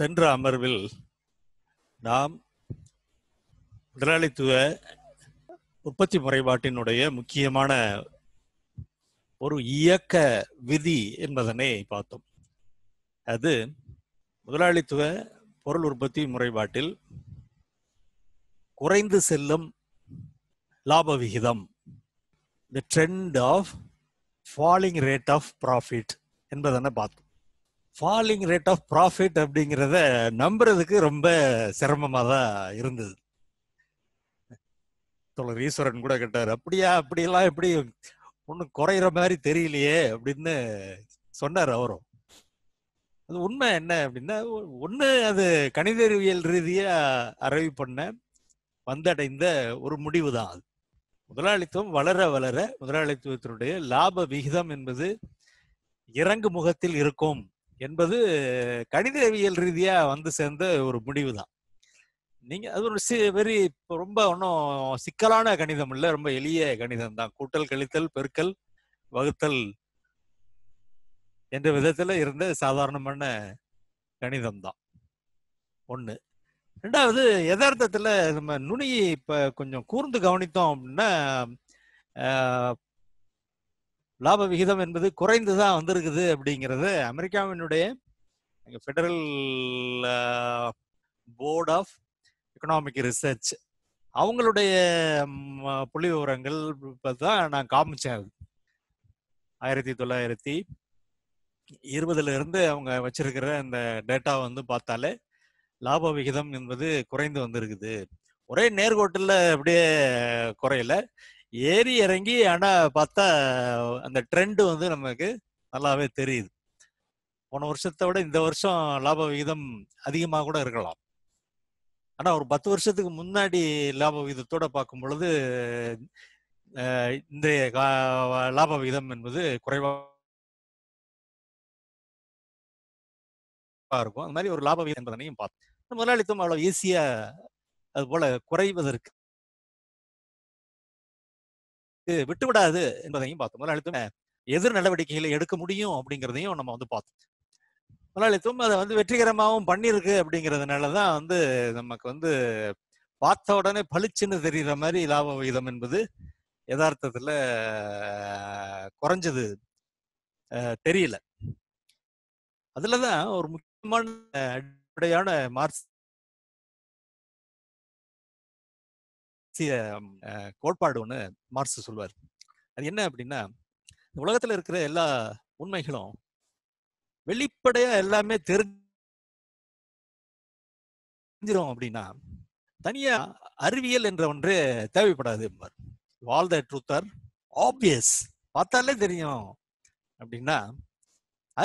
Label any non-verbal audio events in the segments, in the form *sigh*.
சென்ற அமர்வில் நாம் முதலாளித்துவ உற்பத்தி முறைபாட்டினுடைய முக்கியமான ஒரு இயக்க விதி என்பதனை பார்த்தோம் அது முதலாளித்துவ பொருள் உற்பத்தி முறைபாட்டில் குறைந்து செல்லும் லாப விகிதம் the trend of falling rate of profit என்பதனை பார்த்தோம் ஃபாலிங் ரேட் ஆஃப் ப்ராஃபிட் அப்படிங்கிறத நம்புறதுக்கு ரொம்ப சிரமமாக தான் இருந்தது தொடர் ஈஸ்வரன் கூட கேட்டார் அப்படியா அப்படியெல்லாம் எப்படி ஒன்றும் குறையிற மாதிரி தெரியலையே அப்படின்னு சொன்னார் அவரும் அது உண்மை என்ன அப்படின்னா ஒன்று அது கணிதறிவியல் ரீதியாக அறிவு பண்ண வந்தடைந்த ஒரு முடிவு தான் அது முதலாளித்துவம் வளர வளர முதலாளித்துவத்தினுடைய லாப விகிதம் என்பது இறங்கு முகத்தில் இருக்கும் என்பது கணிதவியல் ரீதியா வந்து சேர்ந்த ஒரு முடிவு தான் நீங்க அது ஒரு சி வெரி ரொம்ப ஒன்றும் சிக்கலான கணிதம் இல்லை ரொம்ப எளிய கணிதம் தான் கூட்டல் கழித்தல் பெருக்கல் வகுத்தல் என்ற விதத்துல இருந்த சாதாரணமான கணிதம் தான் ஒன்று ரெண்டாவது யதார்த்தத்துல நம்ம நுனியை இப்ப கொஞ்சம் கூர்ந்து கவனித்தோம் அப்படின்னா லாப விகிதம் என்பது குறைந்து தான் வந்திருக்குது அப்படிங்கிறது அமெரிக்காவினுடைய federal board of economic research அவங்களுடைய புள்ளி விவரங்கள் தான் நான் காமிச்சேன் ஆயிரத்தி தொள்ளாயிரத்தி இருபதுல இருந்து அவங்க வச்சிருக்கிற இந்த டேட்டா வந்து பார்த்தாலே லாப விகிதம் என்பது குறைந்து வந்திருக்குது ஒரே நேர்கோட்டில் அப்படியே குறையல ஏறி இறங்கி ஆனா பார்த்தா அந்த ட்ரெண்ட் வந்து நமக்கு நல்லாவே தெரியுது போன வருஷத்தை விட இந்த வருஷம் லாப விகிதம் அதிகமாக கூட இருக்கலாம் ஆனா ஒரு பத்து வருஷத்துக்கு முன்னாடி லாப விகிதத்தோட பார்க்கும் பொழுது இந்த லாப விகிதம் என்பது குறைவா இருக்கும் அந்த மாதிரி ஒரு லாப விகிதம் என்பதனையும் பார்த்தோம் முதலாளித்துவம் அவ்வளவு ஈஸியா அது போல குறைவதற்கு விட்டுவிடாது என்பதையும் பார்த்தோம் முதலாளித்துவம் எதிர் நடவடிக்கைகளை எடுக்க முடியும் அப்படிங்கிறதையும் நம்ம வந்து பார்த்தோம் முதலாளித்துவம் அதை வந்து வெற்றிகரமாகவும் பண்ணியிருக்கு அப்படிங்கிறதுனால தான் வந்து நமக்கு வந்து பார்த்த உடனே பளிச்சுன்னு தெரிகிற மாதிரி லாப விகிதம் என்பது யதார்த்தத்தில் குறைஞ்சது தெரியல அதுலதான் தான் ஒரு முக்கியமான அடிப்படையான மார்க்ஸ் மார்க்சிய கோட்பாடு ஒன்று மார்க்ஸ் சொல்வார் அது என்ன அப்படின்னா உலகத்துல இருக்கிற எல்லா உண்மைகளும் வெளிப்படையா எல்லாமே தெரிஞ்சிரும் அப்படின்னா தனியா அறிவியல் என்ற ஒன்று தேவைப்படாது என்பார் all the truth are obvious பார்த்தாலே தெரியும் அப்படின்னா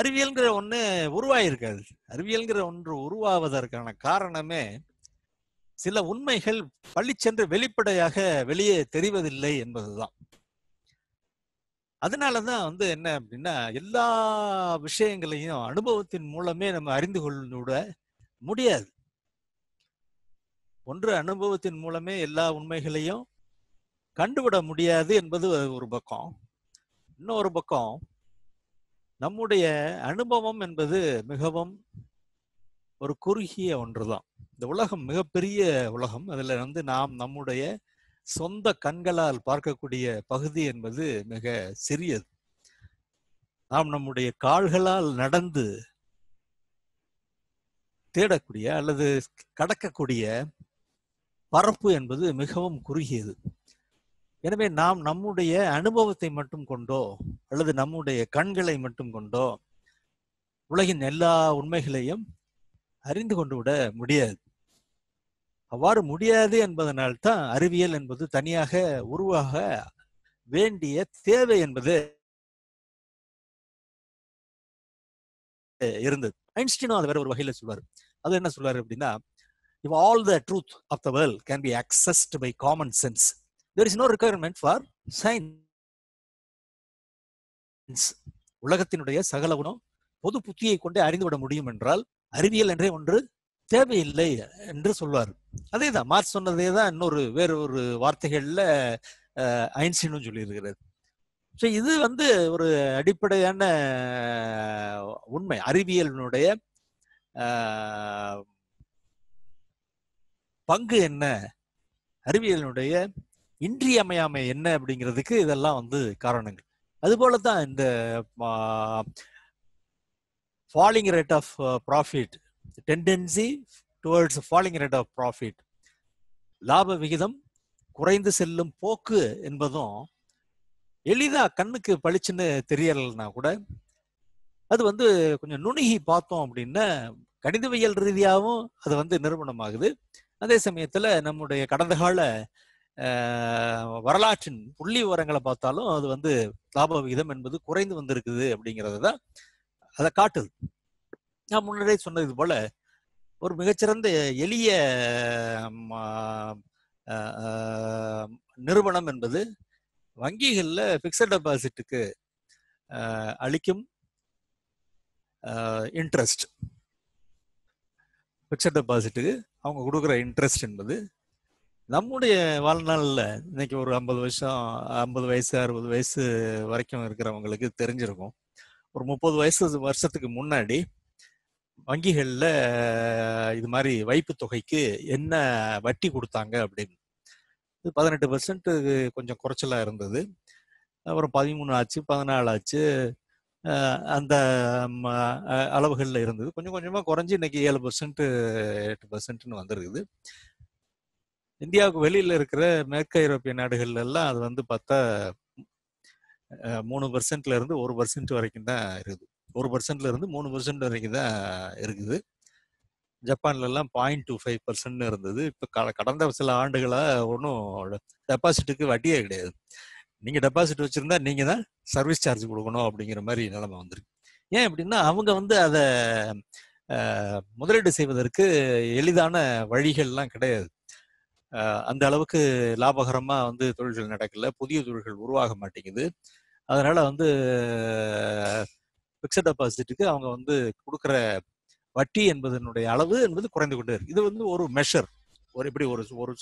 அறிவியல்ங்கிற ஒன்று உருவாயிருக்காது அறிவியல்ங்கிற ஒன்று உருவாவதற்கான காரணமே சில உண்மைகள் பள்ளி சென்று வெளிப்படையாக வெளியே தெரிவதில்லை என்பதுதான் அதனாலதான் வந்து என்ன அப்படின்னா எல்லா விஷயங்களையும் அனுபவத்தின் மூலமே நம்ம அறிந்து கொள்ள முடியாது ஒன்று அனுபவத்தின் மூலமே எல்லா உண்மைகளையும் கண்டுவிட முடியாது என்பது ஒரு பக்கம் இன்னொரு பக்கம் நம்முடைய அனுபவம் என்பது மிகவும் ஒரு குறுகிய ஒன்று தான் இந்த உலகம் மிகப்பெரிய உலகம் அதில் வந்து நாம் நம்முடைய சொந்த கண்களால் பார்க்கக்கூடிய பகுதி என்பது மிக சிறியது நாம் நம்முடைய கால்களால் நடந்து தேடக்கூடிய அல்லது கடக்கக்கூடிய பரப்பு என்பது மிகவும் குறுகியது எனவே நாம் நம்முடைய அனுபவத்தை மட்டும் கொண்டோ அல்லது நம்முடைய கண்களை மட்டும் கொண்டோ உலகின் எல்லா உண்மைகளையும் அறிந்து கொண்டு விட முடியாது அவ்வாறு முடியாது என்பதனால்தான் அறிவியல் என்பது தனியாக உருவாக வேண்டிய தேவை என்பது இருந்தது ஐன்ஸ்டீனும் அது வேற ஒரு வகையில சொல்வாரு அது என்ன சொல்வாரு அப்படின்னா if all the truth of the world can be accessed by common sense there is no requirement for science உலகத்தினுடைய சகல குணம் பொது புத்தியை கொண்டே அறிந்துவிட முடியும் என்றால் அறிவியல் என்றே ஒன்று தேவையில்லை என்று சொல்வார் அதே தான் மார்க் சொன்னதே தான் இன்னொரு வேற ஒரு வார்த்தைகள்ல ஐன்ஸ்டீனும் சொல்லியிருக்கிறது ஸோ இது வந்து ஒரு அடிப்படையான உண்மை அறிவியலினுடைய பங்கு என்ன அறிவியலினுடைய இன்றியமையாமை என்ன அப்படிங்கிறதுக்கு இதெல்லாம் வந்து காரணங்கள் அதுபோல தான் இந்த falling rate of profit profit, the tendency rate of profit லாப விகிதம் குறைந்து செல்லும் போக்கு என்பதும் எளிதாக கண்ணுக்கு பளிச்சுன்னு தெரியலைன்னா கூட அது வந்து கொஞ்சம் நுணுகி பார்த்தோம் அப்படின்னா கணிதவியல் ரீதியாகவும் அது வந்து நிறுவனமாகுது அதே சமயத்தில் நம்முடைய கடந்த கால வரலாற்றின் புள்ளி விவரங்களை பார்த்தாலும் அது வந்து லாப விகிதம் என்பது குறைந்து வந்திருக்குது அப்படிங்கிறது தான் அதை காட்டுது நான் முன்னரே சொன்னது போல ஒரு மிகச்சிறந்த எளிய நிறுவனம் என்பது வங்கிகளில் ஃபிக்ஸட் டெபாசிட்டுக்கு அளிக்கும் இன்ட்ரெஸ்ட் ஃபிக்ஸட் டெபாசிட்டுக்கு அவங்க கொடுக்குற இன்ட்ரெஸ்ட் என்பது நம்முடைய வாழ்நாளில் இன்னைக்கு ஒரு ஐம்பது வருஷம் ஐம்பது வயசு அறுபது வயசு வரைக்கும் இருக்கிறவங்களுக்கு தெரிஞ்சிருக்கும் ஒரு முப்பது வயசு வருஷத்துக்கு முன்னாடி வங்கிகளில் இது மாதிரி வைப்பு தொகைக்கு என்ன வட்டி கொடுத்தாங்க அப்படின்னு பதினெட்டு பர்சன்ட் கொஞ்சம் குறைச்சலாக இருந்தது அப்புறம் பதிமூணு ஆச்சு பதினாலு ஆச்சு அந்த அளவுகளில் இருந்தது கொஞ்சம் கொஞ்சமாக குறைஞ்சி இன்னைக்கு ஏழு பர்சன்ட் எட்டு பர்சன்ட்னு வந்துருக்குது இந்தியாவுக்கு வெளியில் இருக்கிற மேற்கு ஐரோப்பிய நாடுகள்லாம் அது வந்து பார்த்தா மூணு பர்சன்ட்ல இருந்து ஒரு பர்சன்ட் வரைக்கும் தான் இருக்குது ஒரு பர்சன்ட்ல இருந்து மூணு பர்சன்ட் வரைக்கும் தான் இருக்குது ஜப்பான்லாம் பாயிண்ட் டூ ஃபைவ் பர்சன்ட்னு இருந்தது இப்போ கடந்த சில ஆண்டுகளாக ஒன்றும் டெபாசிட்டுக்கு வட்டியே கிடையாது நீங்கள் டெபாசிட் வச்சுருந்தா நீங்கள் தான் சர்வீஸ் சார்ஜ் கொடுக்கணும் அப்படிங்கிற மாதிரி நிலைமை வந்திருக்கு ஏன் அப்படின்னா அவங்க வந்து அதை முதலீடு செய்வதற்கு எளிதான வழிகள்லாம் கிடையாது அந்த அளவுக்கு லாபகரமாக வந்து தொழில்கள் நடக்கல புதிய தொழில்கள் உருவாக மாட்டேங்குது அதனால வந்து பிக்சட் டெபாசிட்டுக்கு அவங்க வந்து கொடுக்குற வட்டி என்பதனுடைய அளவு என்பது குறைந்து கொண்டே இருக்கு இது வந்து ஒரு மெஷர் ஒரு இப்படி ஒரு ஒரு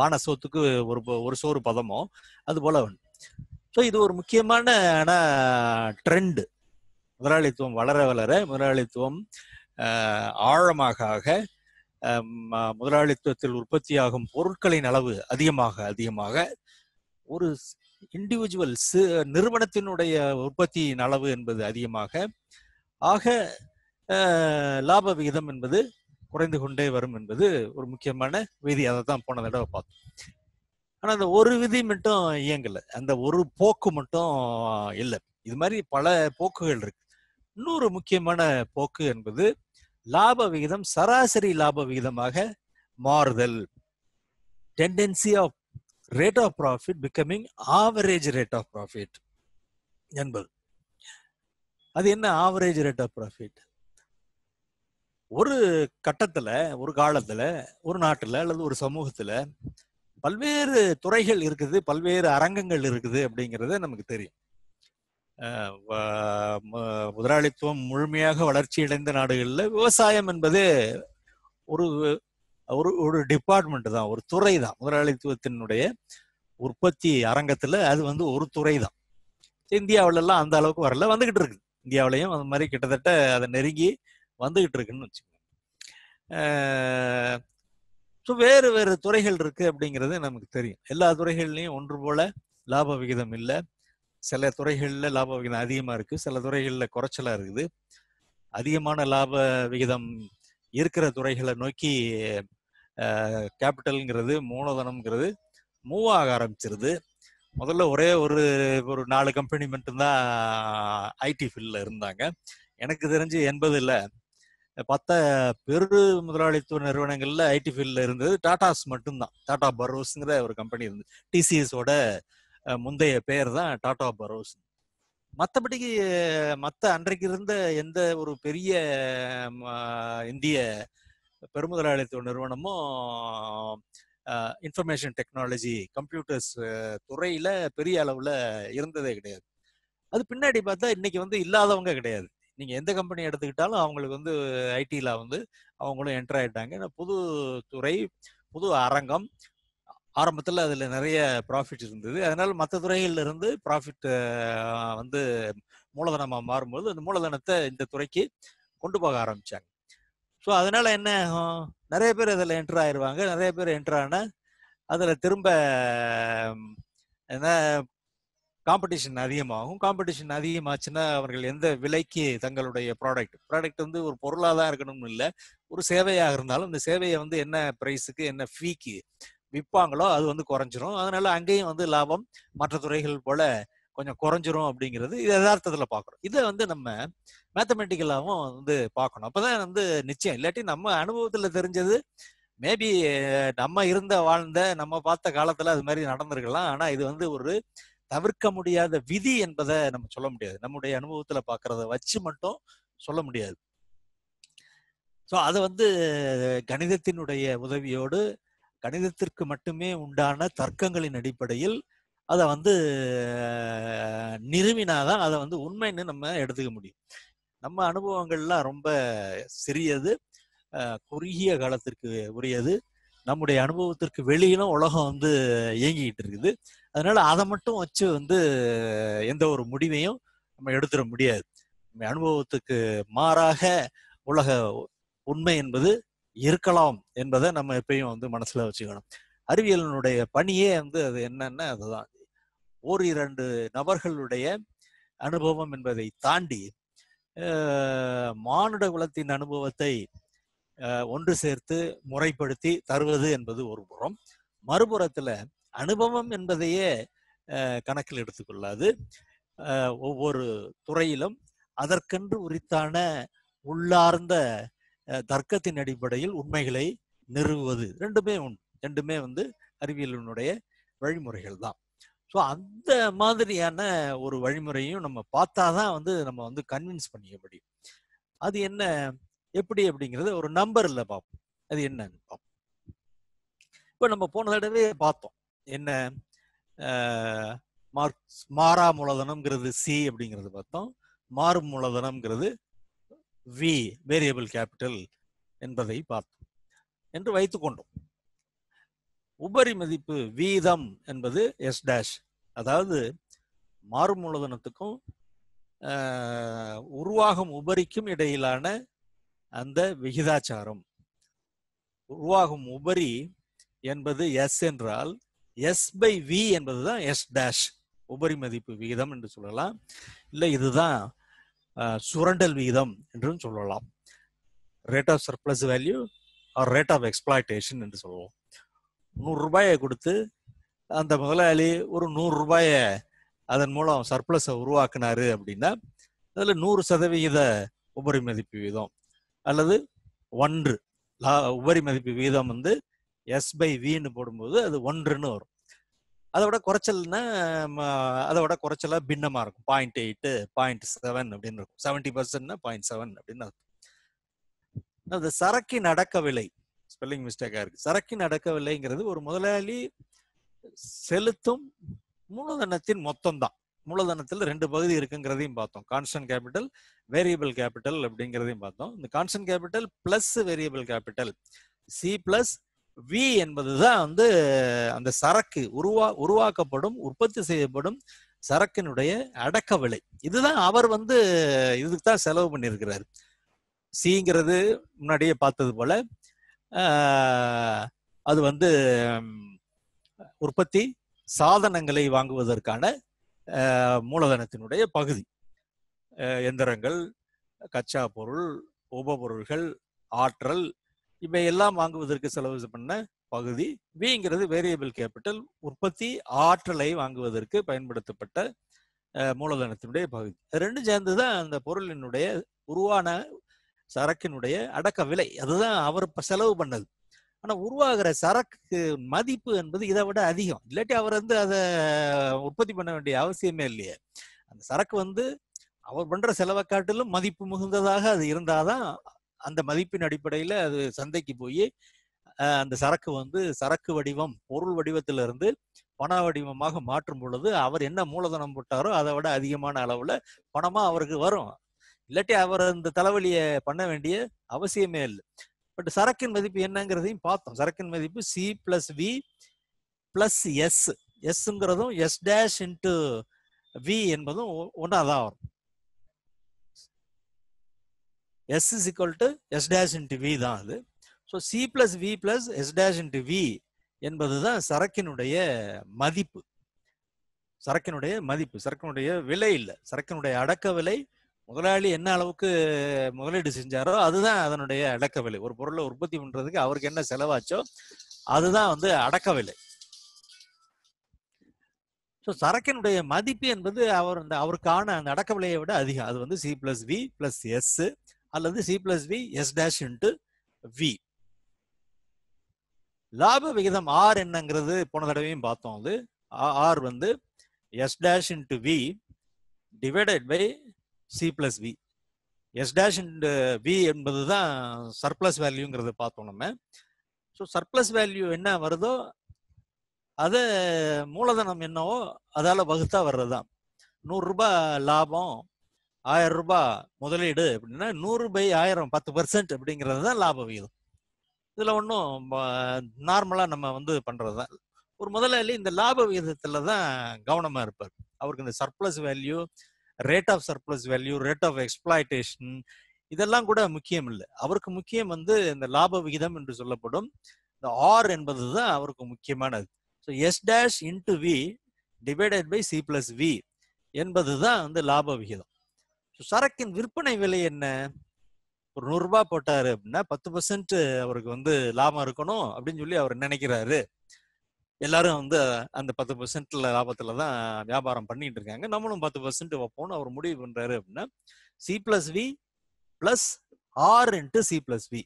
பான சோத்துக்கு ஒரு ஒரு சோறு பதமோ அது போல ஸோ இது ஒரு முக்கியமான ஆனால் ட்ரெண்டு முதலாளித்துவம் வளர வளர முதலாளித்துவம் ஆழமாக முதலாளித்துவத்தில் உற்பத்தியாகும் பொருட்களின் அளவு அதிகமாக அதிகமாக ஒரு இண்டிவிஜுவல் நிறுவனத்தினுடைய உற்பத்தியின் அளவு என்பது அதிகமாக ஆக லாப விகிதம் என்பது குறைந்து கொண்டே வரும் என்பது ஒரு முக்கியமான விதி அதை தான் போன தடவை பார்த்தோம் ஆனால் அந்த ஒரு விதி மட்டும் இயங்கலை அந்த ஒரு போக்கு மட்டும் இல்லை இது மாதிரி பல போக்குகள் இருக்கு இன்னொரு முக்கியமான போக்கு என்பது லாப விகிதம் சராசரி லாப விகிதமாக மாறுதல் tendency of rate of profit becoming average rate of profit என்பது அது என்ன ஆவரேஜ் ரேட் ஆஃப் ப்ராஃபிட் ஒரு கட்டத்துல ஒரு காலத்துல ஒரு நாட்டுல அல்லது ஒரு சமூகத்துல பல்வேறு துறைகள் இருக்குது பல்வேறு அரங்கங்கள் இருக்குது அப்படிங்கிறது நமக்கு தெரியும் முதலாளித்துவம் முழுமையாக வளர்ச்சியடைந்த நாடுகளில் விவசாயம் என்பது ஒரு ஒரு ஒரு டிபார்ட்மெண்ட் தான் ஒரு துறை தான் முதலாளித்துவத்தினுடைய உற்பத்தி அரங்கத்தில் அது வந்து ஒரு துறை தான் இந்தியாவிலலாம் அந்த அளவுக்கு வரல வந்துகிட்டு இருக்கு இந்தியாவிலையும் அந்த மாதிரி கிட்டத்தட்ட அதை நெருங்கி வந்துகிட்டு இருக்குன்னு வச்சுக்கோங்க ஸோ வேறு வேறு துறைகள் இருக்கு அப்படிங்கிறது நமக்கு தெரியும் எல்லா துறைகள்லையும் ஒன்று போல லாப விகிதம் இல்லை சில துறைகளில் லாப விகிதம் அதிகமாக இருக்குது சில துறைகளில் குறைச்சலாக இருக்குது அதிகமான லாப விகிதம் இருக்கிற துறைகளை நோக்கி கேபிட்டலுங்கிறது மூலதனம்ங்கிறது மூவ் ஆக ஆரம்பிச்சிருது முதல்ல ஒரே ஒரு ஒரு நாலு கம்பெனி மட்டும்தான் ஐடி ஃபீல்டில் இருந்தாங்க எனக்கு தெரிஞ்சு எண்பதில் பத்த பெரு முதலாளித்துவ நிறுவனங்களில் ஐடி ஃபீல்டில் இருந்தது டாட்டாஸ் மட்டும்தான் டாட்டா பரோஸ்ங்கிற ஒரு கம்பெனி இருந்தது டிசிஎஸோட முந்தைய பெயர் தான் டாடா பரோஸ் மற்றபடிக்கு மற்ற அன்றைக்கு இருந்த எந்த ஒரு பெரிய இந்திய பெருமுதலாளித்துவ நிறுவனமும் இன்ஃபர்மேஷன் டெக்னாலஜி கம்ப்யூட்டர்ஸ் துறையில பெரிய அளவுல இருந்ததே கிடையாது அது பின்னாடி பார்த்தா இன்னைக்கு வந்து இல்லாதவங்க கிடையாது நீங்க எந்த கம்பெனி எடுத்துக்கிட்டாலும் அவங்களுக்கு வந்து ஐடியில வந்து அவங்களும் என்டர் ஆயிட்டாங்க புது துறை புது அரங்கம் ஆரம்பத்தில் அதில் நிறைய ப்ராஃபிட் இருந்தது அதனால் மற்ற துறைகளில் இருந்து ப்ராஃபிட் வந்து மூலதனமாக மாறும்போது அந்த மூலதனத்தை இந்த துறைக்கு கொண்டு போக ஆரம்பித்தாங்க ஸோ அதனால் என்ன நிறைய பேர் அதில் என்ட்ரு ஆயிடுவாங்க நிறைய பேர் என்ட்ரு ஆனால் அதில் திரும்ப என்ன காம்படிஷன் அதிகமாகும் காம்படிஷன் அதிகமாச்சுன்னா அவர்கள் எந்த விலைக்கு தங்களுடைய ப்ராடக்ட் ப்ராடக்ட் வந்து ஒரு பொருளாக தான் இருக்கணும்னு இல்லை ஒரு சேவையாக இருந்தாலும் இந்த சேவையை வந்து என்ன ப்ரைஸுக்கு என்ன ஃபீக்கு விற்பாங்களோ அது வந்து குறைஞ்சிரும் அதனால அங்கேயும் வந்து லாபம் மற்ற துறைகள் போல கொஞ்சம் குறைஞ்சிரும் அப்படிங்கிறது இது யதார்த்தத்துல பார்க்குறோம் இதை வந்து நம்ம மேத்தமெட்டிக்கலாகவும் வந்து பார்க்கணும் அப்போதான் வந்து நிச்சயம் இல்லாட்டி நம்ம அனுபவத்தில் தெரிஞ்சது மேபி நம்ம இருந்த வாழ்ந்த நம்ம பார்த்த காலத்துல அது மாதிரி நடந்திருக்கலாம் ஆனால் இது வந்து ஒரு தவிர்க்க முடியாத விதி என்பதை நம்ம சொல்ல முடியாது நம்முடைய அனுபவத்தில் பார்க்கறத வச்சு மட்டும் சொல்ல முடியாது ஸோ அதை வந்து கணிதத்தினுடைய உதவியோடு கணிதத்திற்கு மட்டுமே உண்டான தர்க்கங்களின் அடிப்படையில் அதை வந்து நிறுவினாதான் அதை வந்து உண்மைன்னு நம்ம எடுத்துக்க முடியும் நம்ம அனுபவங்கள்லாம் ரொம்ப சிறியது குறுகிய காலத்திற்கு உரியது நம்முடைய அனுபவத்திற்கு வெளியிலும் உலகம் வந்து இயங்கிக்கிட்டு இருக்குது அதனால அதை மட்டும் வச்சு வந்து எந்த ஒரு முடிவையும் நம்ம எடுத்துட முடியாது அனுபவத்துக்கு மாறாக உலக உண்மை என்பது இருக்கலாம் என்பதை நம்ம எப்பயும் வந்து மனசுல வச்சுக்கணும் அறிவியலினுடைய பணியே வந்து அது என்னன்னா அதுதான் ஓர் இரண்டு நபர்களுடைய அனுபவம் என்பதை தாண்டி மானுட குலத்தின் அனுபவத்தை ஒன்று சேர்த்து முறைப்படுத்தி தருவது என்பது ஒரு புறம் மறுபுறத்துல அனுபவம் என்பதையே கணக்கில் எடுத்துக்கொள்ளாது ஒவ்வொரு துறையிலும் அதற்கென்று உரித்தான உள்ளார்ந்த தர்க்கத்தின் அடிப்படையில் உண்மைகளை நிறுவுவது ரெண்டுமே உண்டு ரெண்டுமே வந்து அறிவியலினுடைய வழிமுறைகள் தான் ஸோ அந்த மாதிரியான ஒரு வழிமுறையும் நம்ம பார்த்தா தான் வந்து நம்ம வந்து கன்வின்ஸ் பண்ணிக்க முடியும் அது என்ன எப்படி அப்படிங்கிறது ஒரு நம்பர்ல பார்ப்போம் அது என்னன்னு பார்ப்போம் இப்போ நம்ம போன தடவை பார்த்தோம் என்ன மார்க்ஸ் மாறா மூலதனம்ங்கிறது சி அப்படிங்கிறது பார்த்தோம் மாறு மூலதனம்ங்கிறது வி வேரியபிள் கேபிட்டல் என்பதை பார்த்தோம் என்று வைத்து கொண்டோம் உபரி மதிப்பு வீதம் என்பது எஸ் டேஷ் அதாவது மாறு மூலதனத்துக்கும் உருவாகும் உபரிக்கும் இடையிலான அந்த விகிதாச்சாரம் உருவாகும் உபரி என்பது எஸ் என்றால் எஸ் பை வி என்பதுதான் எஸ் டேஷ் உபரி மதிப்பு விகிதம் என்று சொல்லலாம் இல்லை இதுதான் சுரண்டல் விகிதம் என்றும் சொல்லலாம் rate of surplus value or rate of exploitation என்று சொல்லுவோம் நூறு ரூபாயை கொடுத்து அந்த முதலாளி ஒரு நூறு ரூபாயை அதன் மூலம் சர்ப்ளஸை உருவாக்குனாரு அப்படின்னா அதில் நூறு சதவிகித உபரி மதிப்பு வீதம் அல்லது ஒன்று உபரி மதிப்பு வீதம் வந்து எஸ் பை வின்னு போடும்போது அது ஒன்றுன்னு வரும் அதை விட குறைச்சல்னா அதை விட குறைச்சலா பின்னமா இருக்கும் பாயிண்ட் எயிட்டு பாயிண்ட் செவன் அப்படின்னு இருக்கும் செவன்டி பர்சன்ட்னா பாயிண்ட் செவன் அப்படின்னு அந்த சரக்கின் அடக்க விலை ஸ்பெல்லிங் மிஸ்டேக்கா இருக்கு சரக்கின் அடக்க விலைங்கிறது ஒரு முதலாளி செலுத்தும் மூலதனத்தின் மொத்தம் தான் மூலதனத்தில் ரெண்டு பகுதி இருக்குங்கிறதையும் பார்த்தோம் கான்ஸ்டன்ட் கேபிட்டல் வேரியபிள் கேபிட்டல் அப்படிங்கிறதையும் பார்த்தோம் இந்த constant capital plus variable capital C plus V என்பதுதான் வந்து அந்த சரக்கு உருவா உருவாக்கப்படும் உற்பத்தி செய்யப்படும் சரக்கினுடைய அடக்க விலை இதுதான் அவர் வந்து இதுக்கு தான் செலவு பண்ணியிருக்கிறார் சிங்கிறது முன்னாடியே பார்த்தது போல அது வந்து உற்பத்தி சாதனங்களை வாங்குவதற்கான மூலதனத்தினுடைய பகுதி எந்திரங்கள் கச்சா பொருள் உபபொருள்கள் ஆற்றல் இவை எல்லாம் வாங்குவதற்கு செலவு பண்ண பகுதி விங்கிறது வேரியபிள் கேபிட்டல் உற்பத்தி ஆற்றலை வாங்குவதற்கு பயன்படுத்தப்பட்ட மூலதனத்தினுடைய பகுதி ரெண்டும் சேர்ந்து தான் அந்த பொருளினுடைய உருவான சரக்கினுடைய அடக்க விலை அதுதான் அவர் செலவு பண்ணது ஆனால் உருவாகிற சரக்கு மதிப்பு என்பது இதை விட அதிகம் இல்லாட்டி அவர் வந்து அதை உற்பத்தி பண்ண வேண்டிய அவசியமே இல்லையே அந்த சரக்கு வந்து அவர் பண்ற செலவை காட்டிலும் மதிப்பு மிகுந்ததாக அது இருந்தாதான் அந்த மதிப்பின் அடிப்படையில் அது சந்தைக்கு போய் அந்த சரக்கு வந்து சரக்கு வடிவம் பொருள் வடிவத்திலிருந்து பண வடிவமாக மாற்றும் பொழுது அவர் என்ன மூலதனம் போட்டாரோ அதை விட அதிகமான அளவில் பணமாக அவருக்கு வரும் இல்லாட்டி அவர் அந்த தலைவலியை பண்ண வேண்டிய அவசியமே இல்லை பட் சரக்கின் மதிப்பு என்னங்கிறதையும் பார்த்தோம் சரக்கின் மதிப்பு C plus V plus S எஸ்ங்கிறதும் எஸ் டேஷ் இன்ட்டு வி என்பதும் ஒன்றா தான் வரும் S is equal to S dash into V தான் அது so C plus V plus S dash into V என்பது தான் சரக்கினுடைய மதிப்பு சரக்கினுடைய மதிப்பு சரக்கினுடைய விலை இல்லை சரக்கினுடைய அடக்க விலை முதலாளி என்ன அளவுக்கு முதலீடு செஞ்சாரோ அதுதான் அதனுடைய அடக்க விலை ஒரு பொருளை உற்பத்தி பண்றதுக்கு அவருக்கு என்ன செலவாச்சோ அதுதான் வந்து அடக்க விலை ஸோ சரக்கினுடைய மதிப்பு என்பது அவர் அந்த அவருக்கான அந்த அடக்க விலையை விட அதிகம் அது வந்து C plus V plus S அல்லது C plus V S dash into V லாப விகிதம் ஆர் என்னங்கிறது போன தடவையும் பார்த்தோம் அது ஆர் வந்து S dash into V divided by C plus V S dash into V என்பது தான் சர்ப்ளஸ் வேல்யூங்கிறது பார்த்தோம் நம்ம ஸோ சர்ப்ளஸ் வேல்யூ என்ன வருதோ அதை மூலதனம் என்னவோ அதால் வகுத்தா வர்றது தான் நூறுரூபா லாபம் ஆயிரம் ரூபாய் முதலீடு அப்படின்னா நூறு பை ஆயிரம் பத்து பர்சன்ட் அப்படிங்கிறது தான் லாப விகிதம் இதில் ஒன்றும் நார்மலாக நம்ம வந்து பண்ணுறது தான் ஒரு முதலாளி இந்த லாப விகிதத்தில் தான் கவனமாக இருப்பார் அவருக்கு இந்த surplus value rate of surplus value rate of exploitation இதெல்லாம் கூட முக்கியம் இல்லை அவருக்கு முக்கியம் வந்து இந்த லாப விகிதம் என்று சொல்லப்படும் இந்த ஆர் என்பது தான் அவருக்கு முக்கியமானது so S dash into V divided by C plus V என்பது தான் வந்து லாப விகிதம் சரக்கின் விற்பனை விலை என்ன ஒரு நூறு ரூபாய் போட்டாரு அப்படின்னா பத்து பர்சன்ட் அவருக்கு வந்து லாபம் இருக்கணும் அப்படின்னு சொல்லி அவர் நினைக்கிறாரு எல்லாரும் வந்து அந்த பத்து பர்சன்ட்ல லாபத்துல தான் வியாபாரம் பண்ணிட்டு இருக்காங்க நம்மளும் பத்து பர்சன்ட் வைப்போம்னு அவர் முடிவு பண்றாரு அப்படின்னா C plus V plus R into C plus V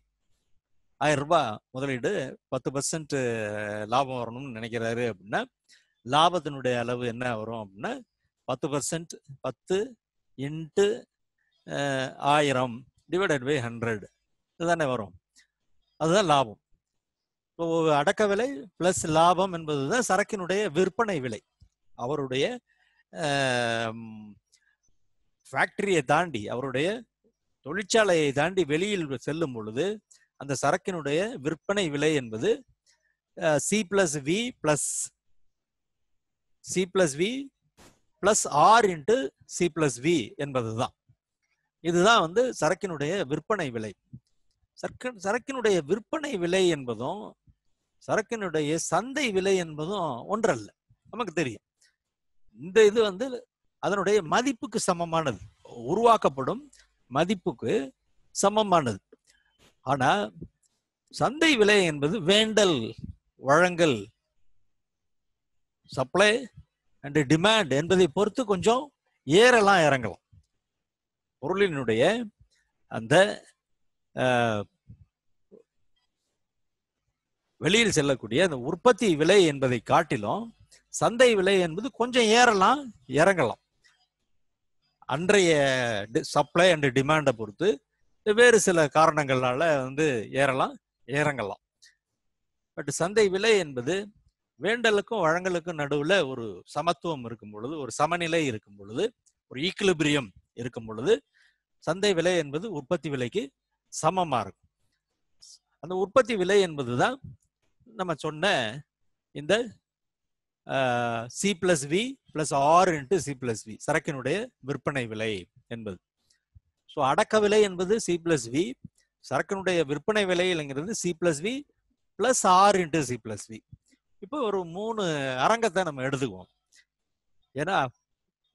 ஆயிரம் ரூபாய் முதலீடு பத்து பர்சன்ட் லாபம் வரணும்னு நினைக்கிறாரு அப்படின்னா லாபத்தினுடைய அளவு என்ன வரும் அப்படின்னா பத்து பர்சன்ட் பத்து இன்ட்டு ஆயிரம் டிவைடட் பை ஹண்ட்ரட் இதுதானே வரும் அதுதான் லாபம் இப்போ அடக்க விலை பிளஸ் லாபம் என்பது தான் சரக்கினுடைய விற்பனை விலை அவருடைய ஃபேக்டரியை தாண்டி அவருடைய தொழிற்சாலையை தாண்டி வெளியில் செல்லும் பொழுது அந்த சரக்கினுடைய விற்பனை விலை என்பது C plus V plus C plus V plus R into C plus V என்பதுதான் இதுதான் வந்து சரக்கினுடைய விற்பனை விலை சரக்கு சரக்கினுடைய விற்பனை விலை என்பதும் சரக்கினுடைய சந்தை விலை என்பதும் ஒன்றல்ல நமக்கு தெரியும் இந்த இது வந்து அதனுடைய மதிப்புக்கு சமமானது உருவாக்கப்படும் மதிப்புக்கு சமமானது ஆனா சந்தை விலை என்பது வேண்டல் வழங்கல் சப்ளை அண்ட் டிமாண்ட் என்பதை பொறுத்து கொஞ்சம் ஏறலாம் இறங்கலாம் பொருளினுடைய அந்த வெளியில் செல்லக்கூடிய அந்த உற்பத்தி விலை என்பதை காட்டிலும் சந்தை விலை என்பது கொஞ்சம் ஏறலாம் இறங்கலாம் அன்றைய சப்ளை அண்ட் டிமாண்டை பொறுத்து வேறு சில காரணங்களால வந்து ஏறலாம் இறங்கலாம் பட் சந்தை விலை என்பது வேண்டலுக்கும் வழங்கலுக்கும் நடுவுல ஒரு சமத்துவம் இருக்கும் பொழுது ஒரு சமநிலை இருக்கும் பொழுது ஒரு ஈக்குலிபிரியம் இருக்கும் பொழுது சந்தை விலை என்பது உற்பத்தி விலைக்கு சமமா இருக்கும் அந்த உற்பத்தி விலை என்பதுதான் நம்ம சொன்ன இந்த சி பிளஸ் வி பிளஸ் ஆறு இன்ட்டு சி பிளஸ் வி சரக்கினுடைய விற்பனை விலை என்பது ஸோ அடக்க விலை என்பது சி பிளஸ் வி சரக்கினுடைய விற்பனை விலைங்கிறது சி பிளஸ் வி பிளஸ் ஆறு இன்ட்டு சி பிளஸ் வி இப்போ ஒரு மூணு அரங்கத்தை நம்ம எடுத்துக்குவோம் ஏன்னா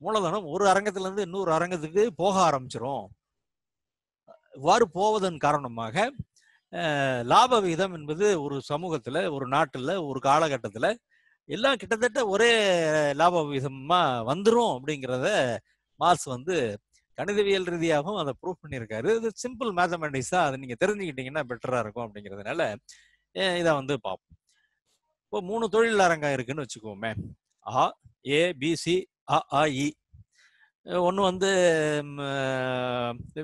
மூலதனம் ஒரு அரங்கத்துல இருந்து இன்னொரு அரங்கத்துக்கு போக ஆரம்பிச்சிரும் இவ்வாறு போவதன் காரணமாக லாப விகிதம் என்பது ஒரு சமூகத்துல ஒரு நாட்டுல ஒரு காலகட்டத்துல எல்லாம் கிட்டத்தட்ட ஒரே லாப விகிதமா வந்துரும் அப்படிங்கிறத மார்ஸ் வந்து கணிதவியல் ரீதியாகவும் அதை ப்ரூவ் பண்ணியிருக்காரு இது சிம்பிள் மேத்தமெட்டிக்ஸா அதை நீங்க தெரிஞ்சுக்கிட்டீங்கன்னா பெட்டரா இருக்கும் அப்படிங்கிறதுனால இதை வந்து பார்ப்போம் இப்போ மூணு தொழில் அரங்கம் இருக்குன்னு வச்சுக்கோமே ஆ ஏ பிசி அ ஆ இ ஒன்று வந்து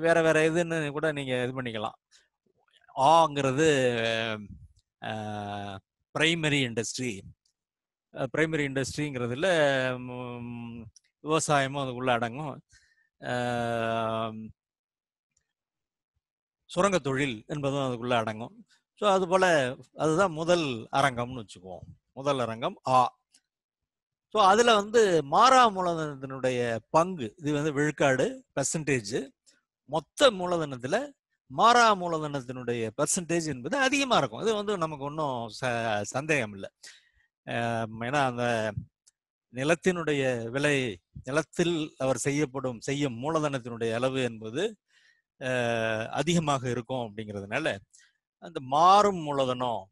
வேற வேற இதுன்னு கூட நீங்கள் இது பண்ணிக்கலாம் ஆங்கிறது பிரைமரி இண்டஸ்ட்ரி பிரைமரி இண்டஸ்ட்ரிங்கிறதுல விவசாயமும் அதுக்குள்ள அடங்கும் சுரங்க தொழில் என்பதும் அதுக்குள்ள அடங்கும் ஸோ அது போல் அதுதான் முதல் அரங்கம்னு வச்சுக்குவோம் முதல் அரங்கம் ஆ ஸோ அதில் வந்து மாறா மூலதனத்தினுடைய பங்கு இது வந்து விழுக்காடு பர்சன்டேஜ் மொத்த மூலதனத்தில் மாறா மூலதனத்தினுடைய பர்சன்டேஜ் என்பது அதிகமாக இருக்கும் இது வந்து நமக்கு ஒன்றும் ச சந்தேகம் இல்லை ஏன்னா அந்த நிலத்தினுடைய விலை நிலத்தில் அவர் செய்யப்படும் செய்யும் மூலதனத்தினுடைய அளவு என்பது அதிகமாக இருக்கும் அப்படிங்கிறதுனால அந்த மாறும் மூலதனம்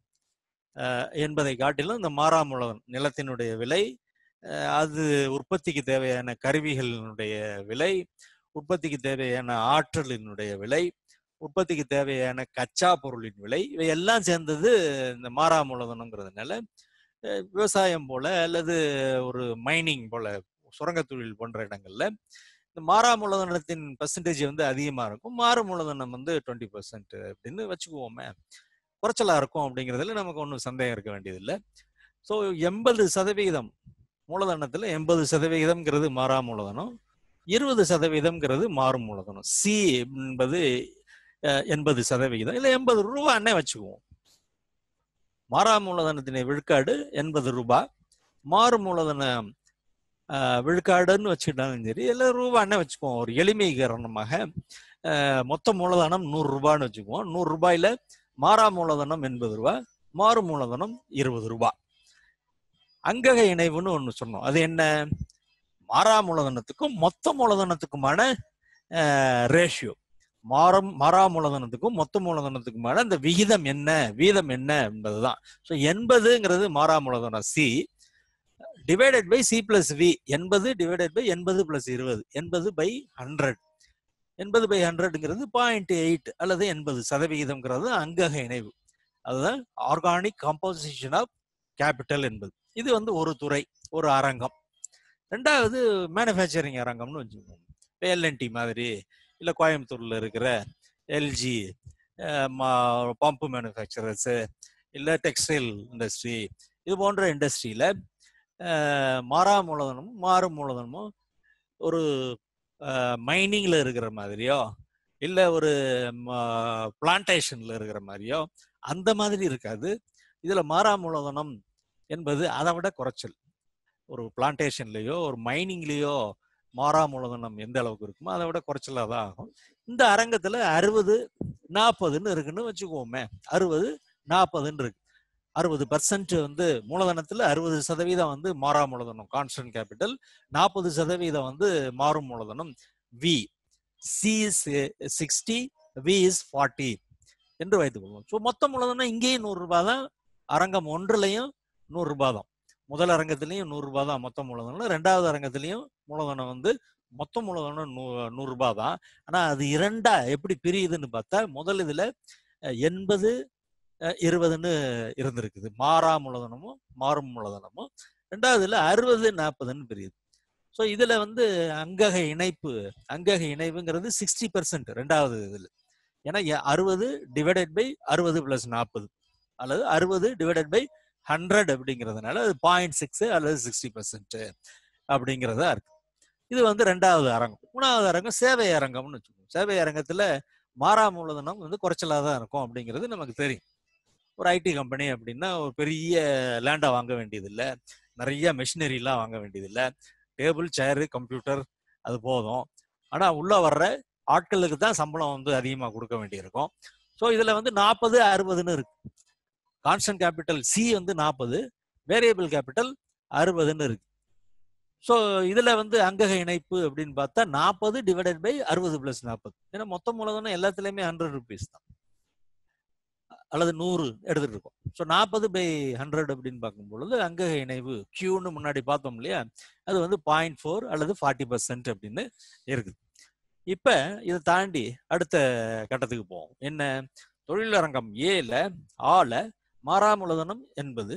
என்பதை காட்டிலும் இந்த மாறா மூலதனம் நிலத்தினுடைய விலை அது உற்பத்திக்கு தேவையான கருவிகளினுடைய விலை உற்பத்திக்கு தேவையான ஆற்றலினுடைய விலை உற்பத்திக்கு தேவையான கச்சா பொருளின் விலை இவையெல்லாம் சேர்ந்தது இந்த மாறா மூலதனங்கிறதுனால விவசாயம் போல அல்லது ஒரு மைனிங் போல சுரங்க தொழில் போன்ற இடங்கள்ல மாறா மூலதனத்தின் பெர்சன்டேஜ் வந்து அதிகமா இருக்கும் மாறு மூலதனம் வந்து டுவெண்ட்டி பர்சன்ட் அப்படின்னு வச்சுக்குவோமே குறைச்சலா இருக்கும் அப்படிங்கிறதுல நமக்கு ஒன்றும் சந்தேகம் இருக்க வேண்டியதில்லை ஸோ எண்பது சதவீதம் மூலதனத்துல எண்பது சதவீதம்ங்கிறது மாறா மூலதனம் இருபது சதவீதம்ங்கிறது மாறும் மூலதனம் சி என்பது எண்பது சதவிகிதம் இல்லை எண்பது ரூபான்னே வச்சுக்குவோம் மாறா மூலதனத்தின் விழுக்காடு எண்பது ரூபாய் மாறு மூலதன விழுக்காடுன்னு வச்சுக்கிட்டாலும் சரி எல்லாம் ரூபான்னு வச்சுக்குவோம் ஒரு எளிமை காரணமாக மொத்த மூலதனம் நூறு ரூபான்னு வச்சுக்குவோம் நூறு ரூபாயில மாறா மூலதனம் எண்பது ரூபாய் மாறு மூலதனம் இருபது ரூபாய் அங்கக இணைவுன்னு ஒன்று சொன்னோம் அது என்ன மாறா மூலதனத்துக்கும் மொத்த மூலதனத்துக்குமான ரேஷியோ மாறும் மாறா மூலதனத்துக்கும் மொத்த மூலதனத்துக்குமான அந்த விகிதம் என்ன வீதம் என்ன என்பதுதான் ஸோ எண்பதுங்கிறது மாறா மூலதனம் C divided by C plus V எண்பது டிவைடட் பை எண்பது பிளஸ் இருபது எண்பது பை ஹண்ட்ரட் எண்பது பை ஹண்ட்ரட்ங்கிறது பாயிண்ட் எயிட் அல்லது எண்பது சதவிகிதம்ங்கிறது அங்கக இணைவு அதுதான் ஆர்கானிக் காம்போசிஷன் ஆஃப் கேபிட்டல் என்பது இது வந்து ஒரு துறை ஒரு அரங்கம் ரெண்டாவது மேனுஃபேக்சரிங் அரங்கம்னு வச்சுக்கோங்க இப்போ எல்என்டி மாதிரி இல்லை கோயம்புத்தூரில் இருக்கிற எல்ஜி பம்பு மேனுஃபேக்சரர்ஸு இல்லை டெக்ஸ்டைல் இண்டஸ்ட்ரி இது போன்ற இண்டஸ்ட்ரியில் மாறா மூலதனமும் மாறு மூலதனமும் ஒரு மைனிங்கில் இருக்கிற மாதிரியோ இல்லை ஒரு பிளான்டேஷனில் இருக்கிற மாதிரியோ அந்த மாதிரி இருக்காது இதில் மாறா மூலதனம் என்பது அதை விட குறைச்சல் ஒரு பிளான்டேஷன்லேயோ ஒரு மைனிங்லேயோ மாறா மூலதனம் எந்த அளவுக்கு இருக்குமோ அதை விட குறைச்சலாக தான் ஆகும் இந்த அரங்கத்தில் அறுபது நாற்பதுன்னு இருக்குன்னு வச்சுக்குவோமே அறுபது நாற்பதுன்னு இருக்கு அறுபது பர்சன்ட் வந்து மூலதனத்தில் அறுபது சதவீதம் வந்து மாறா மூலதனம் கான்ஸ்டன்ட் கேபிட்டல் நாற்பது சதவீதம் வந்து மாறும் மூலதனம் V C is sixty V is forty என்று கொள்வோம் ஸோ மொத்த மூலதனம் இங்கேயும் நூறு ரூபாய் தான் அரங்கம் ஒன்றுலையும் நூறு ரூபாய் தான் முதல் அரங்கத்திலையும் நூறு ரூபாய் தான் மொத்த மூலதனம் ரெண்டாவது அரங்கத்திலையும் மூலதனம் வந்து மொத்த மூலதனம் நூ நூறுரூபா தான் ஆனால் அது இரண்டா எப்படி பிரியுதுன்னு பார்த்தா முதல் இதில் எண்பது இருபதுன்னு இருந்திருக்குது மாறா மூலதனமும் மாறும் மூலதனமும் ரெண்டாவதுல அறுபது நாற்பதுன்னு பெரியது ஸோ இதில் வந்து அங்கக இணைப்பு அங்கக இணைப்புங்கிறது சிக்ஸ்டி பர்சன்ட் ரெண்டாவது இதில் ஏன்னா அறுபது டிவைடட் பை அறுபது பிளஸ் நாற்பது அல்லது அறுபது டிவைடட் பை ஹண்ட்ரட் அப்படிங்கிறதுனால அது பாயிண்ட் சிக்ஸு அல்லது சிக்ஸ்டி பர்சன்ட்டு அப்படிங்கிறதா இருக்கு இது வந்து ரெண்டாவது அரங்கம் மூணாவது அரங்கம் சேவை அரங்கம்னு வச்சுக்கோங்க சேவை அரங்கத்தில் மாறா மூலதனம் வந்து குறைச்சலாக தான் இருக்கும் அப்படிங்கிறது நமக்கு தெரியும் ஒரு ஐடி கம்பெனி அப்படின்னா ஒரு பெரிய லேண்டா வாங்க வேண்டியது இல்லை நிறைய மெஷினரிலாம் வாங்க வேண்டியது இல்லை டேபிள் சேரு கம்ப்யூட்டர் அது போதும் ஆனா உள்ள வர்ற ஆட்களுக்கு தான் சம்பளம் வந்து அதிகமா கொடுக்க வேண்டியிருக்கும் ஸோ இதுல வந்து நாற்பது அறுபதுன்னு இருக்கு கான்ஸ்டன்ட் கேபிட்டல் சி வந்து நாற்பது வேரியபிள் கேபிட்டல் அறுபதுன்னு இருக்கு ஸோ இதுல வந்து அங்கக இணைப்பு அப்படின்னு பார்த்தா நாற்பது டிவைடட் பை அறுபது பிளஸ் நாற்பது ஏன்னா மொத்த மூலதனம் எல்லாத்துலயுமே ஹண்ட்ரட் ருபீஸ் தான் அல்லது நூறு எடுத்துட்டு இருக்கோம் ஸோ நாற்பது பை ஹண்ட்ரட் அப்படின்னு பார்க்கும் பொழுது அங்கக இணைவு கியூன்னு முன்னாடி பார்த்தோம் இல்லையா அது வந்து பாயிண்ட் ஃபோர் அல்லது ஃபார்ட்டி பர்சன்ட் அப்படின்னு இருக்குது இப்போ இதை தாண்டி அடுத்த கட்டத்துக்கு போவோம் என்ன தொழிலரங்கம் ஏல ஆல மாறா மூலதனம் என்பது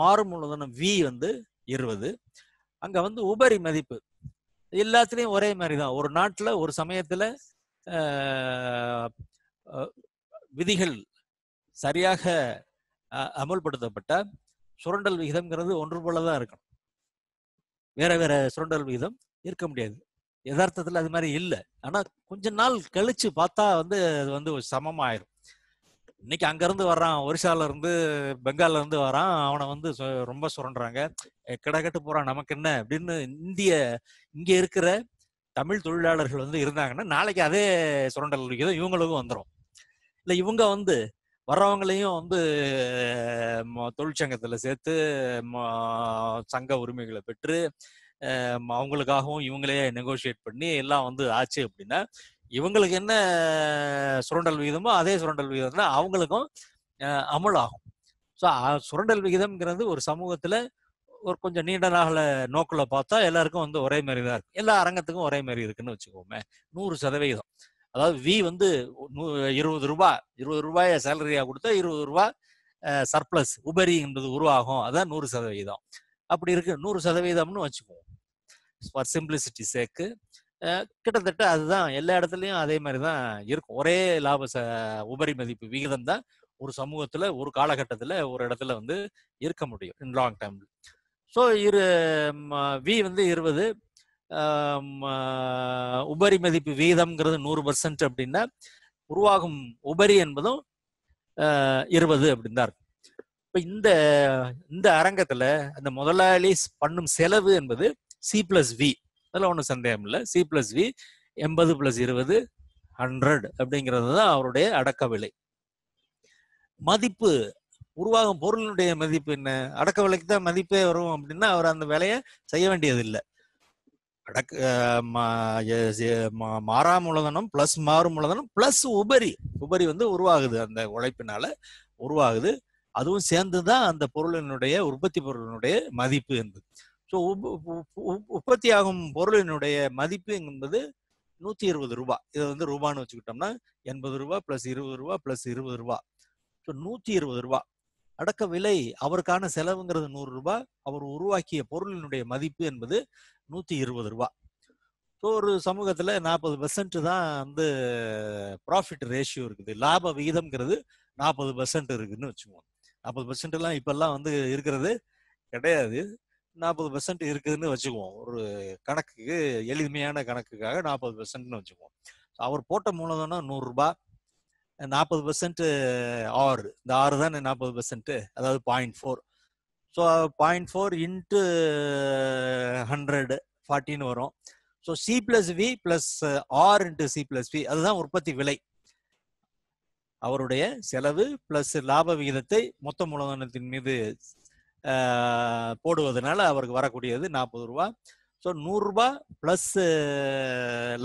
மாறு மூலதனம் வி வந்து இருபது அங்க வந்து உபரி மதிப்பு எல்லாத்துலேயும் ஒரே மாதிரி தான் ஒரு நாட்டில் ஒரு சமயத்தில் விதிகள் சரியாக அமல்படுத்தப்பட்ட சுரண்டல் விகிதம்ங்கிறது ஒன்று போல தான் இருக்கணும் வேற வேற சுரண்டல் விகிதம் இருக்க முடியாது யதார்த்தத்தில் அது மாதிரி இல்லை ஆனால் கொஞ்ச நாள் கழிச்சு பார்த்தா வந்து அது வந்து ஆயிரும் இன்னைக்கு அங்கேருந்து வர்றான் ஒரிசால இருந்து பெங்கால்ல இருந்து வரான் அவனை வந்து ரொம்ப சுரண்டுறாங்க கிடக்கட்டு போறான் நமக்கு என்ன அப்படின்னு இந்திய இங்க இருக்கிற தமிழ் தொழிலாளர்கள் வந்து இருந்தாங்கன்னா நாளைக்கு அதே சுரண்டல் விகிதம் இவங்களுக்கும் வந்துடும் இல்லை இவங்க வந்து வர்றவங்களையும் வந்து தொழிற்சங்கத்துல சேர்த்து சங்க உரிமைகளை பெற்று அவங்களுக்காகவும் இவங்களே நெகோசியேட் பண்ணி எல்லாம் வந்து ஆச்சு அப்படின்னா இவங்களுக்கு என்ன சுரண்டல் விகிதமோ அதே சுரண்டல் விகிதம்னா அவங்களுக்கும் அவங்களுக்கும் ஆகும் ஸோ சுரண்டல் விகிதம்ங்கிறது ஒரு சமூகத்துல ஒரு கொஞ்சம் நீண்ட நாள நோக்கில் பார்த்தா எல்லாருக்கும் வந்து ஒரே மாதிரி தான் இருக்கு எல்லா அரங்கத்துக்கும் ஒரே மாதிரி இருக்குன்னு வச்சுக்கோமே நூறு சதவிகிதம் அதாவது வி வந்து இருபது ரூபாய் இருபது ரூபாயை சேலரியாக கொடுத்தா இருபது ரூபாய் சர்ப்ளஸ் உபரி என்பது உருவாகும் அதான் நூறு சதவீதம் அப்படி இருக்கு நூறு சதவீதம்னு வச்சுக்குவோம் ஃபார் சிம்பிளிசிட்டி சேக்கு கிட்டத்தட்ட அதுதான் எல்லா இடத்துலையும் அதே மாதிரி தான் இருக்கும் ஒரே லாப ச உபரி மதிப்பு விகிதம் தான் ஒரு சமூகத்தில் ஒரு காலகட்டத்தில் ஒரு இடத்துல வந்து இருக்க முடியும் இன் லாங் டேர்மில் ஸோ இரு வி வந்து இருபது உபரி மதிப்பு வீதம்ங்கிறது நூறு பர்சன்ட் அப்படின்னா உருவாகும் உபரி என்பதும் இருபது அப்படின்னு தான் இருக்கும் இப்போ இந்த இந்த அரங்கத்தில் அந்த முதலாளி பண்ணும் செலவு என்பது சி பிளஸ் வி அதில் ஒன்றும் சந்தேகம் இல்லை சி பிளஸ் வி எண்பது பிளஸ் இருபது ஹண்ட்ரட் அப்படிங்கிறது தான் அவருடைய அடக்க விலை மதிப்பு உருவாகும் பொருளினுடைய மதிப்பு என்ன அடக்க விலைக்கு தான் மதிப்பே வரும் அப்படின்னா அவர் அந்த வேலையை செய்ய வேண்டியதில்லை அடக்க மாறா மூலதனம் பிளஸ் மாறும் மூலதனம் பிளஸ் உபரி உபரி வந்து உருவாகுது அந்த உழைப்பினால உருவாகுது அதுவும் சேர்ந்துதான் அந்த பொருளினுடைய உற்பத்தி பொருளினுடைய மதிப்பு என்பது ஸோ உற்பத்தி ஆகும் பொருளினுடைய மதிப்பு என்பது நூத்தி இருபது ரூபா இதை வந்து ரூபான்னு வச்சுக்கிட்டோம்னா எண்பது ரூபா பிளஸ் இருபது ரூபா பிளஸ் இருபது ரூபா ஸோ நூத்தி இருபது ரூபா அடக்க விலை அவருக்கான செலவுங்கிறது நூறு ரூபாய் அவர் உருவாக்கிய பொருளினுடைய மதிப்பு என்பது நூற்றி இருபது ரூபா ஸோ ஒரு சமூகத்தில் நாற்பது பெர்சன்ட் தான் வந்து ப்ராஃபிட் ரேஷியோ இருக்குது லாப விகிதம்ங்கிறது நாற்பது பெர்சன்ட் இருக்குதுன்னு வச்சுக்குவோம் நாற்பது பெர்சன்ட்லாம் இப்போல்லாம் வந்து இருக்கிறது கிடையாது நாற்பது பெர்சன்ட் இருக்குதுன்னு வச்சுக்குவோம் ஒரு கணக்குக்கு எளிமையான கணக்குக்காக நாற்பது பெர்சன்ட்னு வச்சுக்குவோம் அவர் போட்ட மூலதனம் நூறுரூபா நாற்பது பெர்சன்ட் ஆறு இந்த ஆறு தான் நாற்பது பெர்சன்ட் அதாவது point four so point four into hundred ஃபார்ட்டின்னு வரும் so C plus V plus R into C plus V அதுதான் உற்பத்தி விலை அவருடைய செலவு பிளஸ் லாப விகிதத்தை மொத்த மூலதனத்தின் மீது போடுவதனால அவருக்கு வரக்கூடியது நாற்பது ரூபா ஸோ நூறுரூபா ப்ளஸ்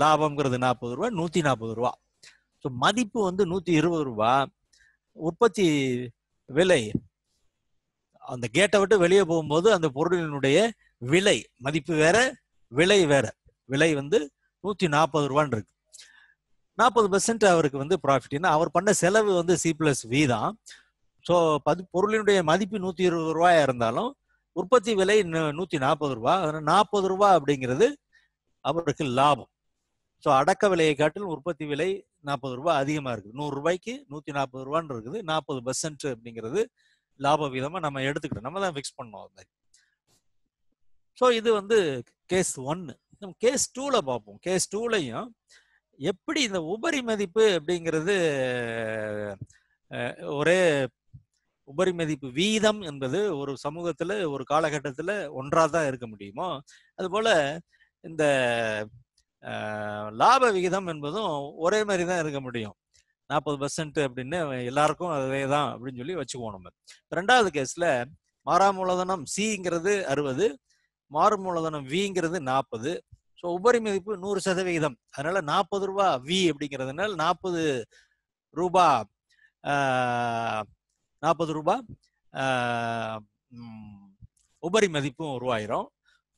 லாபம்ங்கிறது நாற்பது ரூபா நூற்றி நாற்பது ரூபா ஸோ மதிப்பு வந்து நூற்றி இருபது ரூபா உற்பத்தி விலை அந்த கேட்டை விட்டு வெளியே போகும்போது அந்த பொருளினுடைய விலை மதிப்பு வேற விலை வேற விலை வந்து நூத்தி நாற்பது ரூபான்னு இருக்கு நாற்பது பெர்சன்ட் அவருக்கு வந்து ப்ராஃபிட்னா அவர் பண்ண செலவு வந்து சி பிளஸ் வி தான் ஸோ பது பொருளினுடைய மதிப்பு நூத்தி இருபது ரூபாயா இருந்தாலும் உற்பத்தி விலை நூத்தி நாற்பது ரூபா நாற்பது ரூபா அப்படிங்கிறது அவருக்கு லாபம் ஸோ அடக்க விலையை காட்டிலும் உற்பத்தி விலை நாற்பது ரூபா அதிகமாக இருக்குது நூறு ரூபாய்க்கு நூற்றி நாற்பது ரூபான்னு இருக்குது நாற்பது பர்சன்ட் அப்படிங்கிறது லாப வீதமா நம்ம எடுத்துக்கிட்டோம் நம்ம தான் ஃபிக்ஸ் பண்ணோம் அது ஸோ இது வந்து கேஸ் ஒன்னு நம்ம கேஸ் டூல பார்ப்போம் கேஸ் டூலையும் எப்படி இந்த உபரி மதிப்பு அப்படிங்கிறது ஒரே உபரி மதிப்பு வீதம் என்பது ஒரு சமூகத்தில் ஒரு காலகட்டத்தில் ஒன்றாக தான் இருக்க முடியுமோ அதுபோல் இந்த லாப விகிதம் என்பதும் ஒரே மாதிரி தான் இருக்க முடியும் நாற்பது பர்சன்ட் அப்படின்னு எல்லாருக்கும் அதே தான் அப்படின்னு சொல்லி வச்சுக்குவோம் நம்ம ரெண்டாவது கேஸ்ல மாறா மூலதனம் சிங்கிறது அறுபது மாறு மூலதனம் விங்கிறது நாற்பது ஸோ உபரி மதிப்பு நூறு சதவிகிதம் அதனால நாற்பது ரூபா வி அப்படிங்கிறதுனால நாற்பது ரூபா நாற்பது ரூபா உபரி மதிப்பும் உருவாயிரும்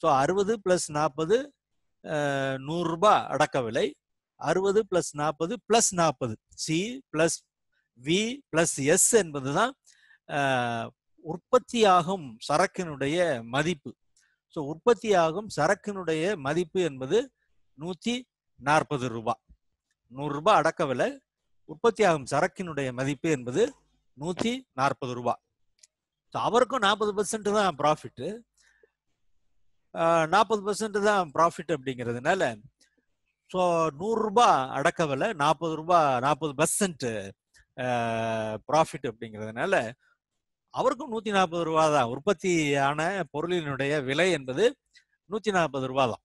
ஸோ அறுபது பிளஸ் நாற்பது நூறுரூபா அடக்க விலை அறுபது பிளஸ் நாற்பது பிளஸ் நாற்பது C plus V plus S என்பதுதான் உற்பத்தியாகும் சரக்கினுடைய மதிப்பு ஸோ உற்பத்தியாகும் சரக்கினுடைய மதிப்பு என்பது நூற்றி நாற்பது ரூபா நூறு ரூபாய் அடக்க விலை உற்பத்தியாகும் சரக்கினுடைய மதிப்பு என்பது நூற்றி நாற்பது ரூபா ஸோ அவருக்கும் நாற்பது பர்சன்ட் தான் ப்ராஃபிட்டு நாற்பது பர்சன்ட் தான் ப்ராஃபிட் அப்படிங்கிறதுனால ஸோ நூறுரூபா அடக்க விலை நாற்பது ரூபா நாற்பது பர்சன்ட் ப்ராஃபிட் அப்படிங்கிறதுனால அவருக்கும் நூற்றி நாற்பது ரூபா தான் உற்பத்தியான பொருளினுடைய விலை என்பது நூற்றி நாற்பது ரூபா தான்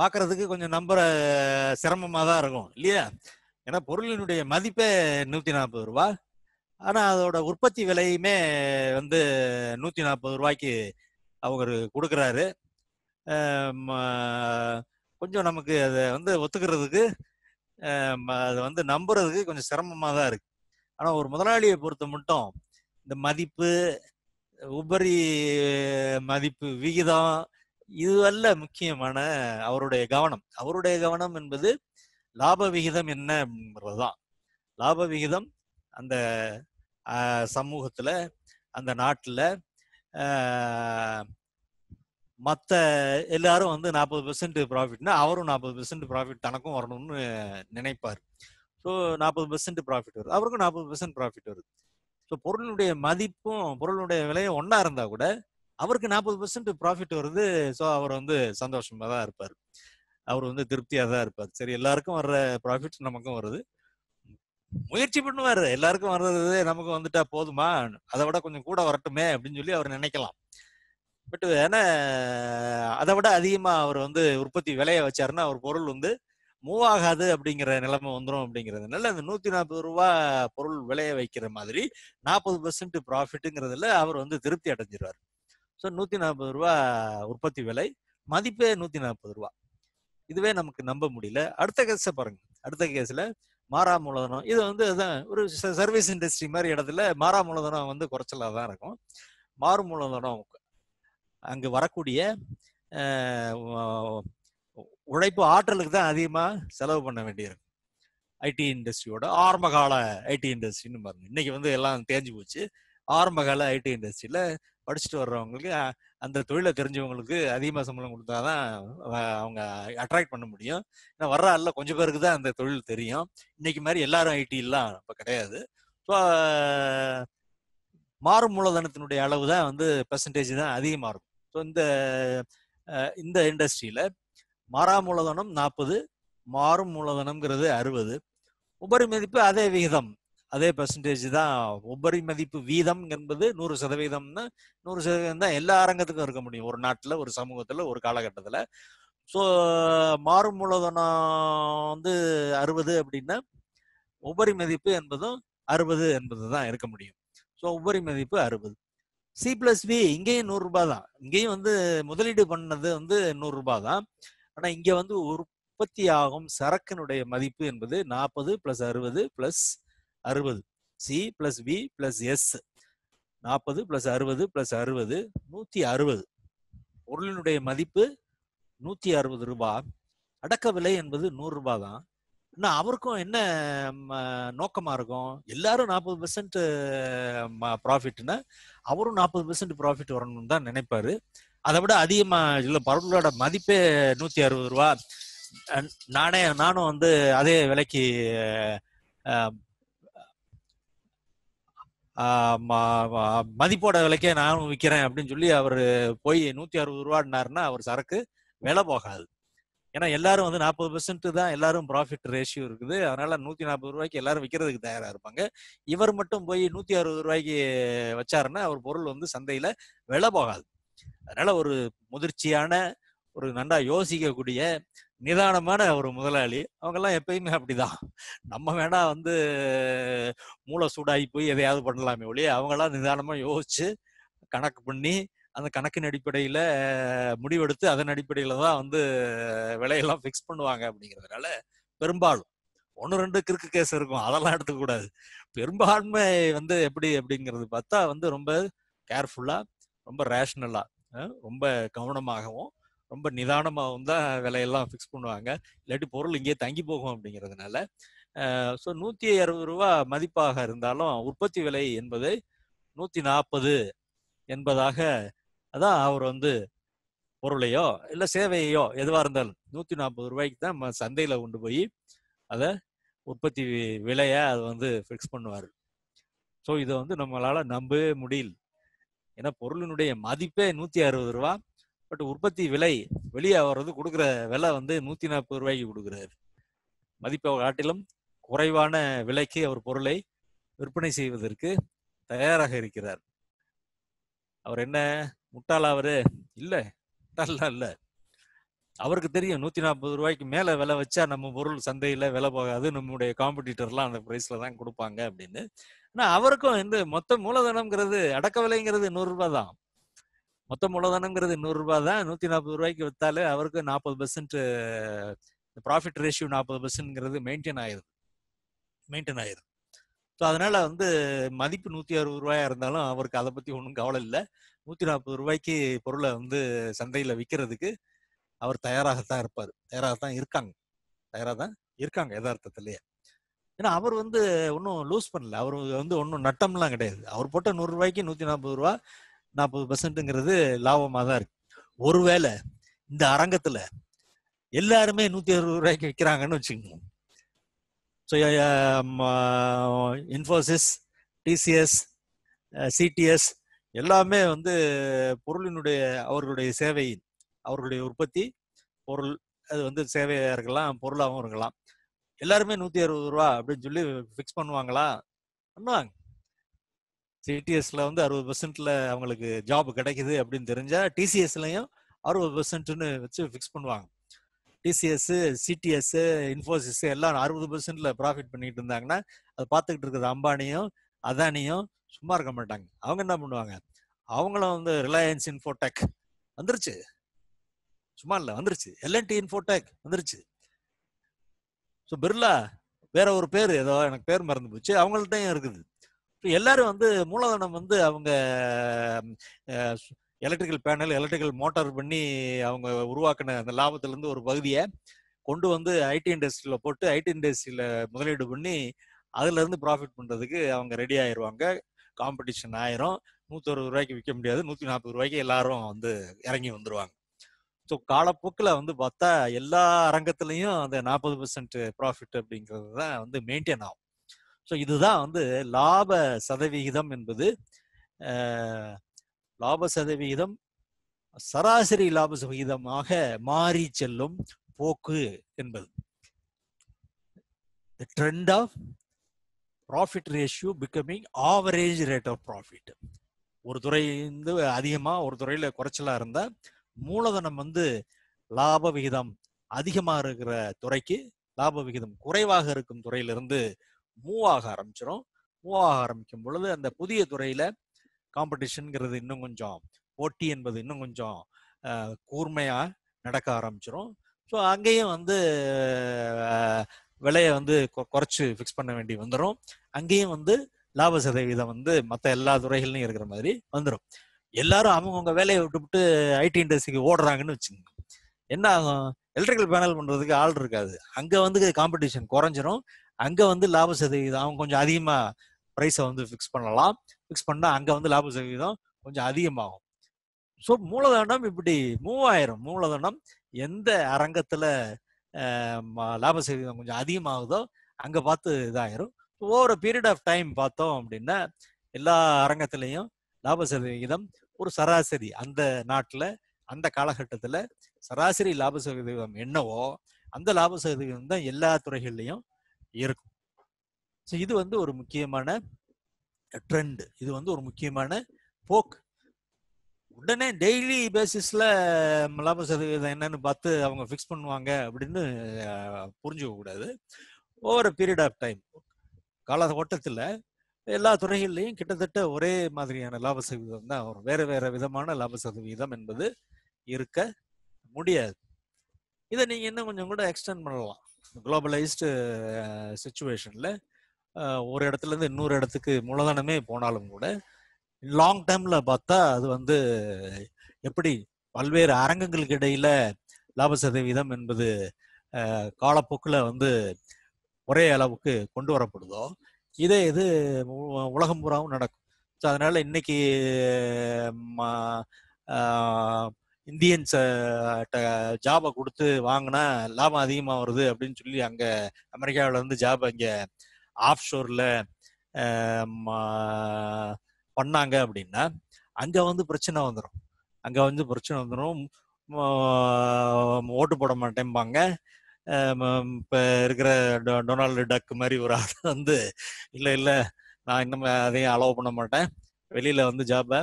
பார்க்கறதுக்கு கொஞ்சம் நம்புற சிரமமாக தான் இருக்கும் இல்லையா ஏன்னா பொருளினுடைய மதிப்பே நூற்றி நாற்பது ரூபா ஆனால் அதோட உற்பத்தி விலையுமே வந்து நூற்றி நாற்பது ரூபாய்க்கு அவர் கொடுக்குறாரு கொஞ்சம் நமக்கு அதை வந்து ஒத்துக்கிறதுக்கு அதை வந்து நம்புறதுக்கு கொஞ்சம் சிரமமாக தான் இருக்கு ஆனால் ஒரு முதலாளியை பொறுத்த மட்டும் இந்த மதிப்பு உபரி மதிப்பு விகிதம் இது அல்ல முக்கியமான அவருடைய கவனம் அவருடைய கவனம் என்பது லாப விகிதம் என்னங்கிறது தான் லாப விகிதம் அந்த சமூகத்தில் அந்த நாட்டில் மற்ற எல்லாரும் வந்து நாற்பது பெர்சன்ட் ப்ராஃபிட்னா அவரும் நாற்பது பெர்சன்ட் ப்ராஃபிட் தனக்கும் வரணும்னு நினைப்பார் ஸோ நாற்பது பெர்சன்ட் ப்ராஃபிட் வருது அவருக்கும் நாற்பது பெர்சன்ட் ப்ராஃபிட் வருது ஸோ பொருளுடைய மதிப்பும் பொருளுடைய விலையும் ஒன்றா இருந்தால் கூட அவருக்கு நாற்பது பெர்சன்ட் ப்ராஃபிட் வருது ஸோ அவர் வந்து சந்தோஷமாக தான் இருப்பார் அவர் வந்து திருப்தியாக தான் இருப்பார் சரி எல்லாருக்கும் வர்ற ப்ராஃபிட் நமக்கும் வருது முயற்சி பண்ணுவார் எல்லாருக்கும் வர்றது நமக்கு வந்துட்டா போதுமா அதை விட கொஞ்சம் கூட வரட்டுமே அப்படின்னு சொல்லி அவர் நினைக்கலாம் பட் ஏன்னா அதை விட அதிகமாக அவர் வந்து உற்பத்தி விலைய வச்சாருன்னா அவர் பொருள் வந்து மூவ் ஆகாது அப்படிங்கிற நிலைமை வந்துடும் அப்படிங்கிறதுனால அந்த நூத்தி நாற்பது ரூபா பொருள் விளைய வைக்கிற மாதிரி நாற்பது பெர்சன்ட் ப்ராஃபிட்டுங்கிறதுல அவர் வந்து திருப்தி அடைஞ்சிருவார் ஸோ நூத்தி நாற்பது ரூபா உற்பத்தி விலை மதிப்பே நூத்தி நாற்பது ரூபா இதுவே நமக்கு நம்ப முடியல அடுத்த கேஸ பாருங்க அடுத்த கேஸ்ல மாறா மூலதனம் இது வந்து ஒரு சர்வீஸ் இண்டஸ்ட்ரி மாதிரி இடத்துல மாறா மூலதனம் வந்து குறைச்சலாக தான் இருக்கும் மாறு மூலதனம் அங்கு வரக்கூடிய உழைப்பு ஆற்றலுக்கு தான் அதிகமாக செலவு பண்ண வேண்டியிருக்கும் ஐடி இண்டஸ்ட்ரியோட ஆரம்பகால ஐடி இண்டஸ்ட்ரின்னு பாருங்க இன்னைக்கு வந்து எல்லாம் தேஞ்சு போச்சு ஆரம்பகால ஐடி இண்டஸ்ட்ரியில் படிச்சுட்டு வர்றவங்களுக்கு அந்த தொழிலை தெரிஞ்சவங்களுக்கு அதிகமாக சம்பளம் கொடுத்தா தான் அவங்க அட்ராக்ட் பண்ண முடியும் ஏன்னா வர்ற அல்ல கொஞ்சம் பேருக்கு தான் அந்த தொழில் தெரியும் இன்னைக்கு மாதிரி எல்லாரும் ஐடிலாம் இப்போ கிடையாது ஸோ மாறும் மூலதனத்தினுடைய அளவு தான் வந்து பெர்சன்டேஜ் தான் அதிகமாக இருக்கும் ஸோ இந்த இந்த இண்டஸ்ட்ரியில் மாறா மூலதனம் நாற்பது மாறும் மூலதனம்ங்கிறது அறுபது உபரி மதிப்பு அதே விகிதம் அதே பர்சன்டேஜ் தான் உபரி மதிப்பு வீதம் என்பது நூறு சதவீதம்னு நூறு சதவீதம் தான் எல்லா அரங்கத்துக்கும் இருக்க முடியும் ஒரு நாட்டில் ஒரு சமூகத்தில் ஒரு காலகட்டத்தில் ஸோ மாறும் மூலதனம் வந்து அறுபது அப்படின்னா உபரி மதிப்பு என்பதும் அறுபது என்பது தான் இருக்க முடியும் ஸோ உபரி மதிப்பு அறுபது சி பிளஸ் பி இங்கேயும் ரூபாய் தான் இங்கேயும் வந்து முதலீடு பண்ணது வந்து நூறுரூபா தான் ஆனால் இங்கே வந்து உற்பத்தி ஆகும் சரக்கினுடைய மதிப்பு என்பது நாற்பது பிளஸ் அறுபது பிளஸ் அறுபது C plus B plus S நாற்பது பிளஸ் அறுபது பிளஸ் அறுபது நூற்றி அறுபது பொருளினுடைய மதிப்பு நூற்றி அறுபது ரூபாய் அடக்க விலை என்பது நூறுரூபா தான் என்ன அவருக்கும் என்ன நோக்கமா இருக்கும் எல்லாரும் நாற்பது பெர்சன்ட் ப்ராஃபிட்னா அவரும் நாற்பது பெர்சன்ட் ப்ராஃபிட் வரணும்னு தான் நினைப்பாரு அதை விட அதிகமா இல்ல பொருளோட மதிப்பே நூத்தி அறுபது ரூபா நானே நானும் வந்து அதே விலைக்கு மதிப்போட விலைக்கே நானும் விற்கிறேன் அப்படின்னு சொல்லி அவர் போய் நூத்தி அறுபது ரூபான்னாருன்னா அவர் சரக்கு விலை போகாது ஏன்னா எல்லாரும் வந்து நாற்பது பெர்சென்ட் தான் எல்லாரும் ப்ராஃபிட் ரேஷியோ இருக்குது அதனால நூத்தி நாற்பது ரூபாய்க்கு எல்லாரும் விற்கிறதுக்கு தயாரா இருப்பாங்க இவர் மட்டும் போய் நூத்தி அறுபது ரூபாய்க்கு வச்சாருன்னா அவர் பொருள் வந்து சந்தையில விலை போகாது அதனால ஒரு முதிர்ச்சியான ஒரு நன்றா யோசிக்கக்கூடிய நிதானமான ஒரு முதலாளி அவங்கெல்லாம் எப்பயுமே அப்படிதான் நம்ம வேணா வந்து மூளை சூடாகி போய் எதையாவது பண்ணலாமே ஒழிய அவங்களாம் நிதானமா யோசிச்சு கணக்கு பண்ணி அந்த கணக்கின் அடிப்படையில முடிவெடுத்து அதன் அடிப்படையில தான் வந்து விலையெல்லாம் ஃபிக்ஸ் பண்ணுவாங்க அப்படிங்கிறதுனால பெரும்பாலும் ஒன்று ரெண்டு கிறுக்கு கேஸ் இருக்கும் அதெல்லாம் எடுத்துக்கூடாது பெரும்பான்மை வந்து எப்படி அப்படிங்கிறது பார்த்தா வந்து ரொம்ப கேர்ஃபுல்லா ரொம்ப ரேஷ்னலா ரொம்ப கவனமாகவும் ரொம்ப நிதானமாகவும் தான் விலையெல்லாம் ஃபிக்ஸ் பண்ணுவாங்க இல்லாட்டி பொருள் இங்கேயே தங்கி போகும் அப்படிங்கிறதுனால ஸோ நூற்றி அறுபது ரூபா மதிப்பாக இருந்தாலும் உற்பத்தி விலை என்பது நூற்றி நாற்பது என்பதாக அதான் அவர் வந்து பொருளையோ இல்லை சேவையோ எதுவாக இருந்தாலும் நூற்றி நாற்பது ரூபாய்க்கு தான் சந்தையில் கொண்டு போய் அதை உற்பத்தி விலையை அது வந்து ஃபிக்ஸ் பண்ணுவார் ஸோ இதை வந்து நம்மளால் நம்பவே முடியல ஏன்னா பொருளினுடைய மதிப்பே நூற்றி அறுபது ரூபா பட் உற்பத்தி விலை வெளியே வர்றது கொடுக்குற விலை வந்து நூற்றி நாற்பது ரூபாய்க்கு கொடுக்குறாரு மதிப்பை காட்டிலும் குறைவான விலைக்கு அவர் பொருளை விற்பனை செய்வதற்கு தயாராக இருக்கிறார் அவர் என்ன முட்டாளா அவரு இல்ல முட்டாளா இல்ல அவருக்கு தெரியும் நூத்தி நாற்பது ரூபாய்க்கு மேல விலை வச்சா நம்ம பொருள் சந்தையில விலை போகாது நம்முடைய காம்படிட்டர்லாம் அந்த பிரைஸ்ல தான் கொடுப்பாங்க அப்படின்னு ஆனா அவருக்கும் இந்த மொத்த மூலதனம்ங்கிறது அடக்க விலைங்கிறது நூறு ரூபாய் தான் மொத்த மூலதனம்ங்கிறது நூறு ரூபாய் தான் நூத்தி நாற்பது ரூபாய்க்கு வித்தாலே அவருக்கு நாற்பது பெர்சன்ட் ப்ராஃபிட் ரேஷியோ நாற்பது பெர்சன்ட்ங்கிறது மெயின்டைன் ஆயிருது மெயின்டைன் ஆயிருது ஸோ அதனால வந்து மதிப்பு நூத்தி அறுபது ரூபாயா இருந்தாலும் அவருக்கு அதை பத்தி ஒன்றும் கவலை இல்லை நூத்தி நாற்பது ரூபாய்க்கு பொருளை வந்து சந்தையில விற்கிறதுக்கு அவர் தயாராகத்தான் இருப்பார் தயாராகத்தான் இருக்காங்க தயாராக தான் இருக்காங்க யதார்த்தத்திலேயே ஏன்னா அவர் வந்து ஒன்றும் லூஸ் பண்ணல அவர் வந்து ஒன்றும் நட்டம்லாம் கிடையாது அவர் போட்ட நூறு ரூபாய்க்கு நூத்தி நாற்பது ரூபா நாற்பது பர்சன்ட்டுங்கிறது லாபமாக தான் இருக்கு ஒருவேளை இந்த அரங்கத்துல எல்லாருமே நூத்தி அறுபது ரூபாய்க்கு விற்கிறாங்கன்னு வச்சுக்கோங்க ஸோ இன்ஃபோசிஸ் டிசிஎஸ் சிடிஎஸ் எல்லாமே வந்து பொருளினுடைய அவர்களுடைய சேவை அவர்களுடைய உற்பத்தி பொருள் அது வந்து சேவையாக இருக்கலாம் பொருளாகவும் இருக்கலாம் எல்லாருமே நூத்தி அறுபது ரூபா அப்படின்னு சொல்லி ஃபிக்ஸ் பண்ணுவாங்களா பண்ணுவாங்க சிடிஎஸ்ல வந்து அறுபது பெர்சன்ட்ல அவங்களுக்கு ஜாப் கிடைக்குது அப்படின்னு தெரிஞ்சா டிசிஎஸ்லயும் அறுபது பெர்சன்ட்னு வச்சு ஃபிக்ஸ் பண்ணுவாங்க டிசிஎஸ் சிடிஎஸ் இன்ஃபோசிஸ் எல்லாம் அறுபது பெர்சன்ட்ல ப்ராஃபிட் பண்ணிட்டு இருந்தாங்கன்னா அதை பார்த்துக்கிட்டு இருக்கிறது அம்பானியும் அதானியும் சும்மா இருக்க மாட்டாங்க அவங்க என்ன பண்ணுவாங்க அவங்களும் வந்து ரிலையன்ஸ் இன்ஃபோடெக் வந்துருச்சு சும்மா இல்லை வந்துருச்சு எல்என்டி இன்ஃபோடெக் வந்துருச்சு ஸோ பிர்லா வேற ஒரு பேர் ஏதோ எனக்கு பேர் மறந்து போச்சு அவங்கள்ட்டையும் இருக்குது எல்லாரும் வந்து மூலதனம் வந்து அவங்க எலக்ட்ரிக்கல் பேனல் எலக்ட்ரிக்கல் மோட்டார் பண்ணி அவங்க உருவாக்கின அந்த லாபத்திலேருந்து ஒரு பகுதியை கொண்டு வந்து ஐடி இண்டஸ்ட்ரியில் போட்டு ஐடி இண்டஸ்ட்ரியில் முதலீடு பண்ணி அதுலேருந்து ப்ராஃபிட் பண்ணுறதுக்கு அவங்க ரெடி ஆயிடுவாங்க காம்படிஷன் ஆயிரும் அறுபது ரூபாய்க்கு விற்க முடியாது நூத்தி நாற்பது ரூபாய்க்கு எல்லாரும் வந்து இறங்கி வந்துருவாங்க ஸோ காலப்போக்கில் வந்து பார்த்தா எல்லா அரங்கத்திலையும் அந்த நாற்பது பர்சன்ட் ப்ராஃபிட் அப்படிங்கிறது தான் வந்து மெயின்டைன் ஆகும் ஸோ இதுதான் வந்து லாப சதவிகிதம் என்பது லாப சதவிகிதம் சராசரி லாப சதவிகிதமாக மாறி செல்லும் போக்கு என்பது trend of profit ratio becoming average rate of profit ஒரு துறை வந்து அதிகமாக ஒரு துறையில் குறைச்சலாக இருந்தால் மூலதனம் வந்து லாப விகிதம் அதிகமாக இருக்கிற துறைக்கு லாப விகிதம் குறைவாக இருக்கும் துறையிலிருந்து மூவ் ஆக ஆரம்பிச்சிடும் மூவ் ஆக ஆரம்பிக்கும் பொழுது அந்த புதிய துறையில் காம்படிஷனுங்கிறது இன்னும் கொஞ்சம் போட்டி என்பது இன்னும் கொஞ்சம் கூர்மையாக நடக்க ஆரம்பிச்சிடும் ஸோ அங்கேயும் வந்து விலையை வந்து குறைச்சு ஃபிக்ஸ் பண்ண வேண்டி வந்துடும் அங்கேயும் வந்து லாப சதவீதம் வந்து மற்ற எல்லா துறைகளிலும் இருக்கிற மாதிரி வந்துடும் எல்லாரும் அவங்கவுங்க வேலையை விட்டுவிட்டு ஐடி இண்டஸ்ட்ரிக்கு ஓடுறாங்கன்னு வச்சுக்கோங்க என்ன ஆகும் எலக்ட்ரிக்கல் பேனல் பண்றதுக்கு ஆள் இருக்காது அங்க வந்து காம்படிஷன் குறைஞ்சிரும் அங்க வந்து லாப சதவீதம் அவங்க கொஞ்சம் அதிகமா ப்ரைஸை வந்து ஃபிக்ஸ் பண்ணலாம் ஃபிக்ஸ் பண்ணா அங்க வந்து லாப சதவீதம் கொஞ்சம் அதிகமாகும் ஸோ மூலதனம் இப்படி மூவாயிரம் மூலதனம் எந்த அரங்கத்துல லாப சதவீதம் கொஞ்சம் அதிகமாகுதோ அங்கே பார்த்து இதாயிரும் ஓவர பீரியட் ஆஃப் டைம் பார்த்தோம் அப்படின்னா எல்லா அரங்கத்திலையும் லாப சதவிகிதம் ஒரு சராசரி அந்த நாட்டில் அந்த காலகட்டத்தில் சராசரி லாப சதவீதம் என்னவோ அந்த லாப சதவீதம் தான் எல்லா துறைகள்லையும் இருக்கும் ஸோ இது வந்து ஒரு முக்கியமான ட்ரெண்டு இது வந்து ஒரு முக்கியமான போக்கு உடனே டெய்லி பேசிஸ்ல லாப சதவீதம் என்னன்னு பார்த்து அவங்க ஃபிக்ஸ் பண்ணுவாங்க அப்படின்னு புரிஞ்சுக்க கூடாது ஓவர் பீரியட் ஆஃப் டைம் கால ஓட்டத்தில் எல்லா துறைகள்லையும் கிட்டத்தட்ட ஒரே மாதிரியான லாப சதவீதம் தான் வரும் வேற வேற விதமான லாப சதவீதம் என்பது இருக்க முடியாது இதை நீங்கள் இன்னும் கொஞ்சம் கூட எக்ஸ்டெண்ட் பண்ணலாம் குளோபலைஸ்டு சுச்சுவேஷனில் ஒரு இடத்துலேருந்து இன்னொரு இடத்துக்கு மூலதனமே போனாலும் கூட லாங் டேர்ம்ல பார்த்தா அது வந்து எப்படி பல்வேறு அரங்கங்களுக்கு இடையில லாப சதவீதம் என்பது காலப்போக்கில் வந்து ஒரே அளவுக்கு கொண்டு வரப்படுதோ இதே இது உலகம் பூராவும் நடக்கும் ஸோ அதனால இன்னைக்கு இந்தியன்ஸ் ஜாபை கொடுத்து வாங்கினா லாபம் அதிகமாக வருது அப்படின்னு சொல்லி அங்கே அமெரிக்காவில் வந்து ஜாப் இங்கே ஆஃப் ஷோரில் பண்ணாங்க அப்படின்னா அங்க வந்து பிரச்சனை வந்துடும் அங்க வந்து பிரச்சனை வந்துடும் ஓட்டு போட மாட்டேம்பாங்க இப்போ இருக்கிற டொனால்டு டக் மாதிரி ஒரு ஆள் வந்து இல்லை இல்லை நான் இன்னும் அதையும் அலோவ் பண்ண மாட்டேன் வெளியில் வந்து ஜாப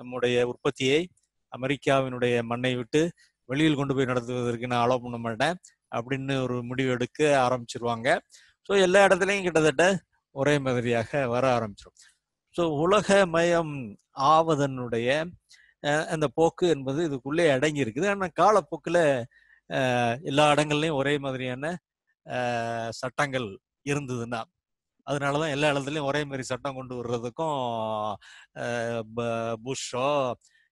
நம்முடைய உற்பத்தியை அமெரிக்காவினுடைய மண்ணை விட்டு வெளியில் கொண்டு போய் நடத்துவதற்கு நான் அலோவ் பண்ண மாட்டேன் அப்படின்னு ஒரு முடிவு எடுக்க ஆரம்பிச்சிருவாங்க ஸோ எல்லா இடத்துலையும் கிட்டத்தட்ட ஒரே மாதிரியாக வர ஆரம்பிச்சிடும் ஸோ உலகமயம் ஆவதனுடைய அந்த போக்கு என்பது இதுக்குள்ளே அடங்கி இருக்குது ஆனால் காலப்போக்கில் எல்லா இடங்கள்லையும் ஒரே மாதிரியான சட்டங்கள் இருந்ததுன்னா அதனால தான் எல்லா இடத்துலையும் ஒரே மாதிரி சட்டம் கொண்டு வர்றதுக்கும் புஷ்ஷோ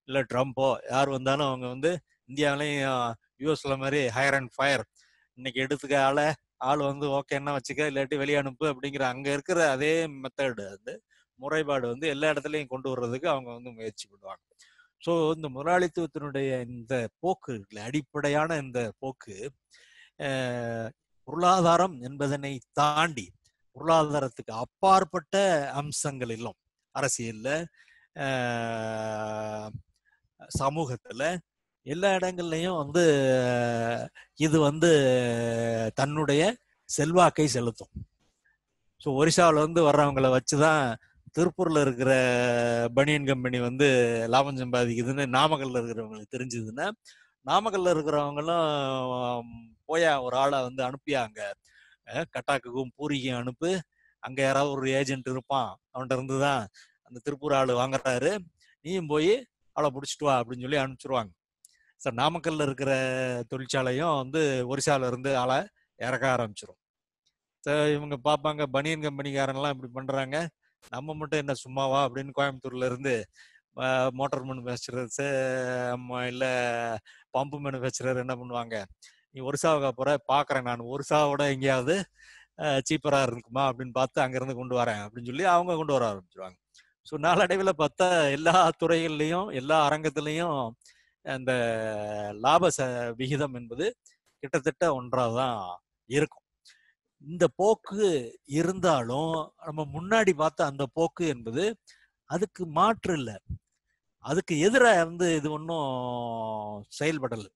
இல்லை ட்ரம்ப்போ யார் வந்தாலும் அவங்க வந்து இந்தியாவிலையும் யூஎஸ்ல மாதிரி ஹையர் அண்ட் ஃபயர் இன்னைக்கு எடுத்துக்க ஆளை ஆள் வந்து ஓகே என்ன வச்சுக்க இல்லாட்டி வெளியே அனுப்பு அப்படிங்கிற அங்கே இருக்கிற அதே மெத்தடு அது முறைப்பாடு வந்து எல்லா இடத்துலையும் கொண்டு வர்றதுக்கு அவங்க வந்து முயற்சி பண்ணுவாங்க ஸோ இந்த முதலாளித்துவத்தினுடைய இந்த போக்கு அடிப்படையான இந்த போக்கு பொருளாதாரம் என்பதனை தாண்டி பொருளாதாரத்துக்கு அப்பாற்பட்ட அம்சங்களிலும் அரசியல்ல சமூகத்துல எல்லா இடங்கள்லையும் வந்து இது வந்து தன்னுடைய செல்வாக்கை செலுத்தும் ஸோ ஒரிசாவில் வந்து வர்றவங்களை வச்சுதான் திருப்பூர்ல இருக்கிற பனியன் கம்பெனி வந்து லாபம் சம்பாதிக்குதுன்னு நாமக்கல்ல இருக்கிறவங்களுக்கு தெரிஞ்சதுன்னா நாமக்கல்ல இருக்கிறவங்களும் போய ஒரு ஆளை வந்து அனுப்பியாங்க கட்டாக்குக்கும் பூரிக்கும் அனுப்பு அங்க யாராவது ஒரு ஏஜென்ட் இருப்பான் அவன்கிட்ட இருந்து தான் அந்த திருப்பூர் ஆள் வாங்குறாரு நீயும் போய் ஆளை பிடிச்சிட்டு வா அப்படின்னு சொல்லி அனுப்பிச்சிருவாங்க சார் நாமக்கல்ல இருக்கிற தொழிற்சாலையும் வந்து ஒரிசால இருந்து ஆளை இறக்க ஆரம்பிச்சிடும் இவங்க பார்ப்பாங்க பனியன் கம்பெனிக்காரங்களாம் இப்படி பண்றாங்க நம்ம மட்டும் என்ன சும்மாவா அப்படின்னு கோயம்புத்தூர்ல இருந்து மோட்டார் மேனுஃபேக்சரர்ஸ் இல்லை பம்பு மேனுஃபேக்சரர் என்ன பண்ணுவாங்க நீ ஒரிசாவுக்கு அப்புறம் பாக்குறேன் நான் ஒருசாவோட எங்கேயாவது சீப்பரா இருக்குமா அப்படின்னு பார்த்து அங்கேருந்து கொண்டு வரேன் அப்படின்னு சொல்லி அவங்க கொண்டு வர ஆரம்பிச்சிருவாங்க ஸோ நாளடைவில் பார்த்தா எல்லா துறைகள்லையும் எல்லா அரங்கத்துலேயும் அந்த லாப விகிதம் என்பது கிட்டத்தட்ட ஒன்றாக தான் இருக்கும் இந்த போக்கு இருந்தாலும் நம்ம முன்னாடி பார்த்த அந்த போக்கு என்பது அதுக்கு மாற்று இல்லை அதுக்கு எதிராக வந்து இது ஒன்றும் செயல்படலை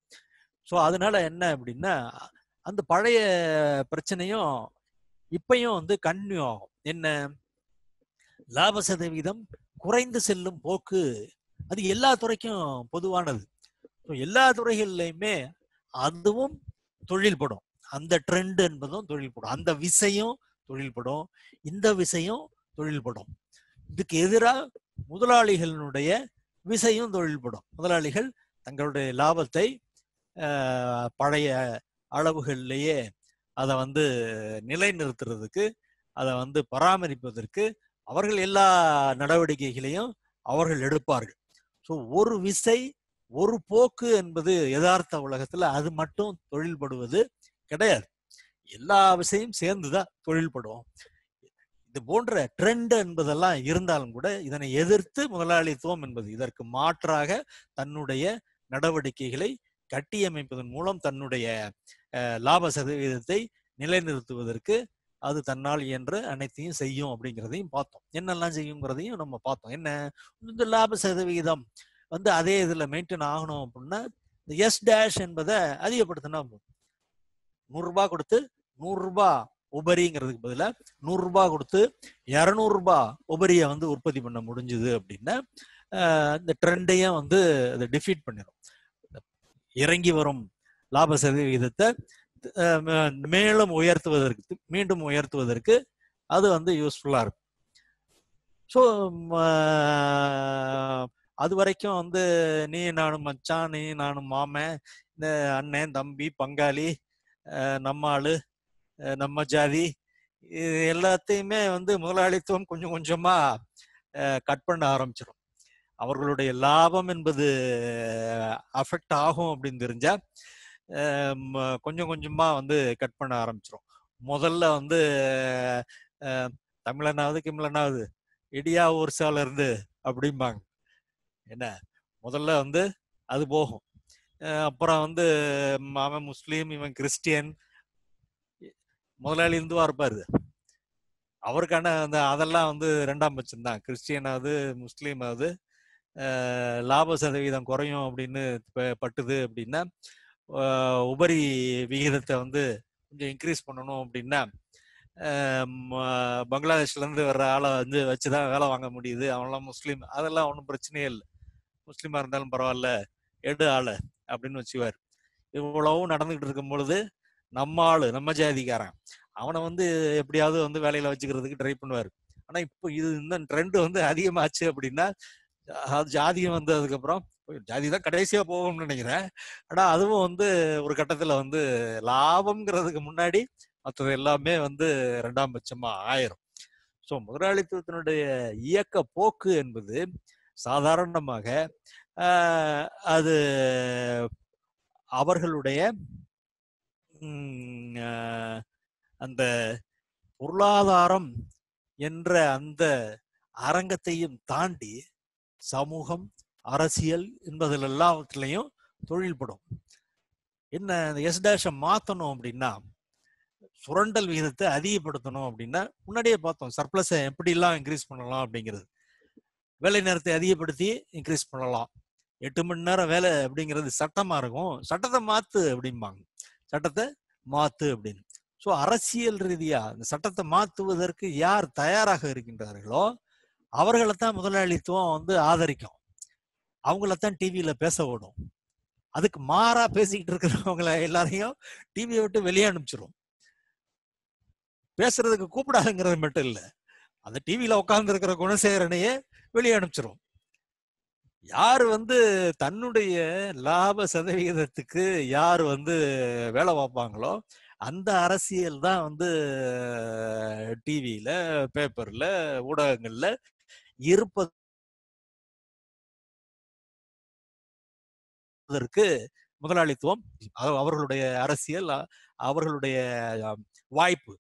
ஸோ அதனால என்ன அப்படின்னா அந்த பழைய பிரச்சனையும் இப்பையும் வந்து கன்னியூ ஆகும் என்ன லாப சதவீதம் குறைந்து செல்லும் போக்கு அது எல்லா துறைக்கும் பொதுவானது எல்லா துறைகள்லையுமே அதுவும் தொழில்படும் அந்த ட்ரெண்ட் என்பதும் தொழில் அந்த விசையும் தொழில் இந்த விசையும் தொழில் இதுக்கு எதிராக முதலாளிகளினுடைய விசையும் தொழில் முதலாளிகள் தங்களுடைய லாபத்தை பழைய அளவுகள்லேயே அதை வந்து நிலைநிறுத்துறதுக்கு அதை வந்து பராமரிப்பதற்கு அவர்கள் எல்லா நடவடிக்கைகளையும் அவர்கள் எடுப்பார்கள் ஸோ ஒரு விசை ஒரு போக்கு என்பது யதார்த்த உலகத்தில் அது மட்டும் தொழில்படுவது கிடையாது எல்லா விஷயம் சேர்ந்துதான் தொழில்படுவோம் இது போன்ற ட்ரெண்ட் என்பதெல்லாம் இருந்தாலும் கூட இதனை எதிர்த்து முதலாளித்துவம் என்பது இதற்கு மாற்றாக தன்னுடைய நடவடிக்கைகளை கட்டியமைப்பதன் மூலம் தன்னுடைய லாப சதவீதத்தை நிலைநிறுத்துவதற்கு அது தன்னால் என்று அனைத்தையும் செய்யும் அப்படிங்கிறதையும் பார்த்தோம் என்னெல்லாம் செய்யுங்கிறதையும் நம்ம பார்த்தோம் என்ன இந்த லாப சதவிகிதம் வந்து அதே இதில் மெயின்டைன் ஆகணும் அப்படின்னா இந்த எஸ் டேஷ் என்பதை அதிகப்படுத்தினா போதும் நூறுரூபா கொடுத்து நூறுரூபா உபரிங்கிறதுக்கு பதிலாக நூறுரூபா கொடுத்து இரநூறுபா உபரியை வந்து உற்பத்தி பண்ண முடிஞ்சுது அப்படின்னா இந்த ட்ரெண்டையும் வந்து அதை டிஃபீட் பண்ணிடும் இறங்கி வரும் லாப சதவிகிதத்தை மேலும் உயர்த்துவதற்கு மீண்டும் உயர்த்துவதற்கு அது வந்து யூஸ்ஃபுல்லாக இருக்கும் ஸோ அது வரைக்கும் வந்து நீ நானும் மச்சான் நீ நானும் மாமன் இந்த அண்ணன் தம்பி பங்காளி நம்ம ஆளு நம்ம ஜாதி இது எல்லாத்தையுமே வந்து முதலாளித்துவம் கொஞ்சம் கொஞ்சமா கட் பண்ண ஆரம்பிச்சிடும் அவர்களுடைய லாபம் என்பது அஃபெக்ட் ஆகும் அப்படின்னு தெரிஞ்சா கொஞ்சம் கொஞ்சமா வந்து கட் பண்ண ஆரம்பிச்சிடும் முதல்ல வந்து தமிழனாவது கிம்லனாவது இடியா ஊர்சால இருந்து அப்படிம்பாங்க என்ன முதல்ல வந்து அது போகும் அப்புறம் வந்து அவன் முஸ்லீம் இவன் கிறிஸ்டியன் முதலாளி இந்துவா இருப்பாரு அவருக்கான அந்த அதெல்லாம் வந்து ரெண்டாம் பட்சம் தான் கிறிஸ்டியனாவது முஸ்லீமாவது லாப சதவீதம் குறையும் அப்படின்னு பட்டுது அப்படின்னா உபரி விகிதத்தை வந்து கொஞ்சம் இன்க்ரீஸ் பண்ணணும் அப்படின்னா பங்களாதேஷ்லேருந்து வர்ற ஆளை வந்து வச்சு தான் வேலை வாங்க முடியுது அவன்லாம் முஸ்லீம் அதெல்லாம் ஒன்றும் பிரச்சனையே இல்லை முஸ்லீமாக இருந்தாலும் பரவாயில்ல எடு ஆளு அப்படின்னு வச்சுவார் இவ்வளவும் நடந்துகிட்டு இருக்கும் பொழுது நம்ம ஆளு நம்ம ஜாதிக்காரன் அவனை வந்து எப்படியாவது வந்து வேலையில வச்சுக்கிறதுக்கு ட்ரை பண்ணுவார் ஆனா இப்போ இது இந்த ட்ரெண்ட் வந்து அதிகமாச்சு அப்படின்னா அது ஜாதியம் வந்ததுக்கு அப்புறம் ஜாதி தான் கடைசியா போகும்னு நினைக்கிறேன் ஆனா அதுவும் வந்து ஒரு கட்டத்துல வந்து லாபம்ங்கிறதுக்கு முன்னாடி மற்றது எல்லாமே வந்து ரெண்டாம் பட்சமா ஆயிரும் ஸோ முதலாளித்துவத்தினுடைய இயக்க போக்கு என்பது சாதாரணமாக அது அவர்களுடைய அந்த பொருளாதாரம் என்ற அந்த அரங்கத்தையும் தாண்டி சமூகம் அரசியல் என்பதில் எல்லாவற்றிலையும் தொழில்படும் என்ன இந்த எஸ் டேஷை மாற்றணும் அப்படின்னா சுரண்டல் விகிதத்தை அதிகப்படுத்தணும் அப்படின்னா முன்னாடியே பார்த்தோம் சர்ப்ளஸை எப்படிலாம் இன்க்ரீஸ் பண்ணலாம் அப்படிங்கிறது வேலை நேரத்தை அதிகப்படுத்தி இன்க்ரீஸ் பண்ணலாம் எட்டு மணி நேரம் வேலை அப்படிங்கிறது சட்டமாக இருக்கும் சட்டத்தை மாற்று அப்படிம்பாங்க சட்டத்தை மாற்று அப்படின்னு ஸோ அரசியல் ரீதியாக இந்த சட்டத்தை மாற்றுவதற்கு யார் தயாராக இருக்கின்றார்களோ அவர்களை தான் முதலாளித்துவம் வந்து ஆதரிக்கும் அவங்களத்தான் டிவியில் பேச விடும் அதுக்கு மாறா பேசிக்கிட்டு இருக்கிறவங்கள எல்லாரையும் டிவியை விட்டு வெளியே அனுப்பிச்சிடும் பேசுறதுக்கு கூப்பிடாதுங்கிறது மட்டும் இல்லை அந்த டிவியில உட்கார்ந்து இருக்கிற குணசேகரனையே வெளியே அனுப்பிச்சிரும் யார் வந்து தன்னுடைய லாப சதவிகிதத்துக்கு யார் வந்து வேலை பார்ப்பாங்களோ அந்த அரசியல் தான் வந்து டிவியில பேப்பர்ல ஊடகங்கள்ல இருப்பது அதற்கு முதலாளித்துவம் அவர்களுடைய அரசியல் அவர்களுடைய வாய்ப்பு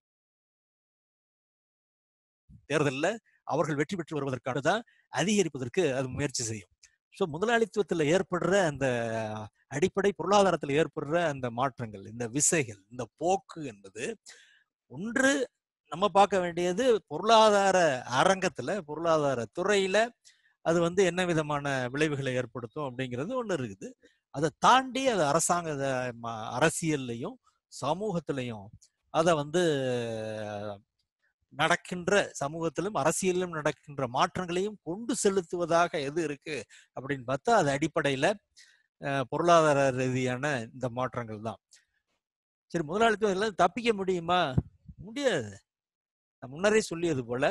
தேர்தலில் அவர்கள் வெற்றி பெற்று வருவதற்காக தான் அதிகரிப்பதற்கு அது முயற்சி செய்யும் ஸோ முதலாளித்துவத்தில் ஏற்படுற அந்த அடிப்படை பொருளாதாரத்தில் ஏற்படுற அந்த மாற்றங்கள் இந்த விசைகள் இந்த போக்கு என்பது ஒன்று நம்ம பார்க்க வேண்டியது பொருளாதார அரங்கத்துல பொருளாதார துறையில அது வந்து என்ன விதமான விளைவுகளை ஏற்படுத்தும் அப்படிங்கிறது ஒன்று இருக்குது அதை தாண்டி அது அரசாங்க அரசியல்லையும் சமூகத்திலையும் அதை வந்து நடக்கின்ற சமூகத்திலும் அரசியலிலும் நடக்கின்ற மாற்றங்களையும் கொண்டு செலுத்துவதாக எது இருக்கு அப்படின்னு பார்த்தா அது அடிப்படையில பொருளாதார ரீதியான இந்த மாற்றங்கள் தான் சரி முதலாளித்துவம் எல்லாம் தப்பிக்க முடியுமா முடியாது நான் முன்னரே சொல்லியது போல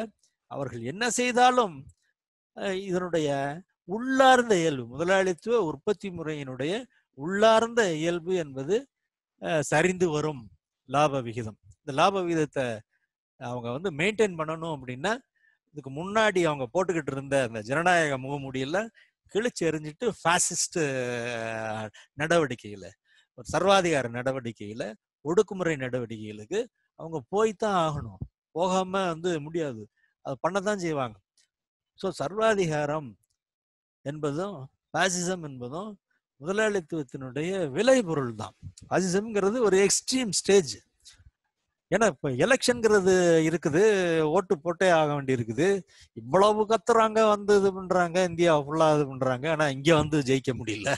அவர்கள் என்ன செய்தாலும் இதனுடைய உள்ளார்ந்த இயல்பு முதலாளித்துவ உற்பத்தி முறையினுடைய உள்ளார்ந்த இயல்பு என்பது சரிந்து வரும் லாப விகிதம் இந்த லாப விகிதத்தை அவங்க வந்து மெயின்டைன் பண்ணணும் அப்படின்னா இதுக்கு முன்னாடி அவங்க போட்டுக்கிட்டு இருந்த அந்த ஜனநாயக முகமூடியில் கிழிச்சு எறிஞ்சிட்டு ஃபேசிஸ்ட் நடவடிக்கையில் ஒரு சர்வாதிகார நடவடிக்கையில் ஒடுக்குமுறை நடவடிக்கைகளுக்கு அவங்க போய்தான் ஆகணும் போகாமல் வந்து முடியாது அது பண்ணத்தான் செய்வாங்க ஸோ சர்வாதிகாரம் என்பதும் பாசிசம் என்பதும் முதலாளித்துவத்தினுடைய விளைபொருள் தான் பாசிசம்ங்கிறது ஒரு எக்ஸ்ட்ரீம் ஸ்டேஜ் ஏன்னா இப்போ எலெக்ஷன்கிறது இருக்குது ஓட்டு போட்டே ஆக வேண்டி இருக்குது இவ்வளவு கத்துறாங்க வந்து இது பண்றாங்க இந்தியா ஃபுல்லா இது பண்றாங்க ஆனா இங்க வந்து ஜெயிக்க முடியல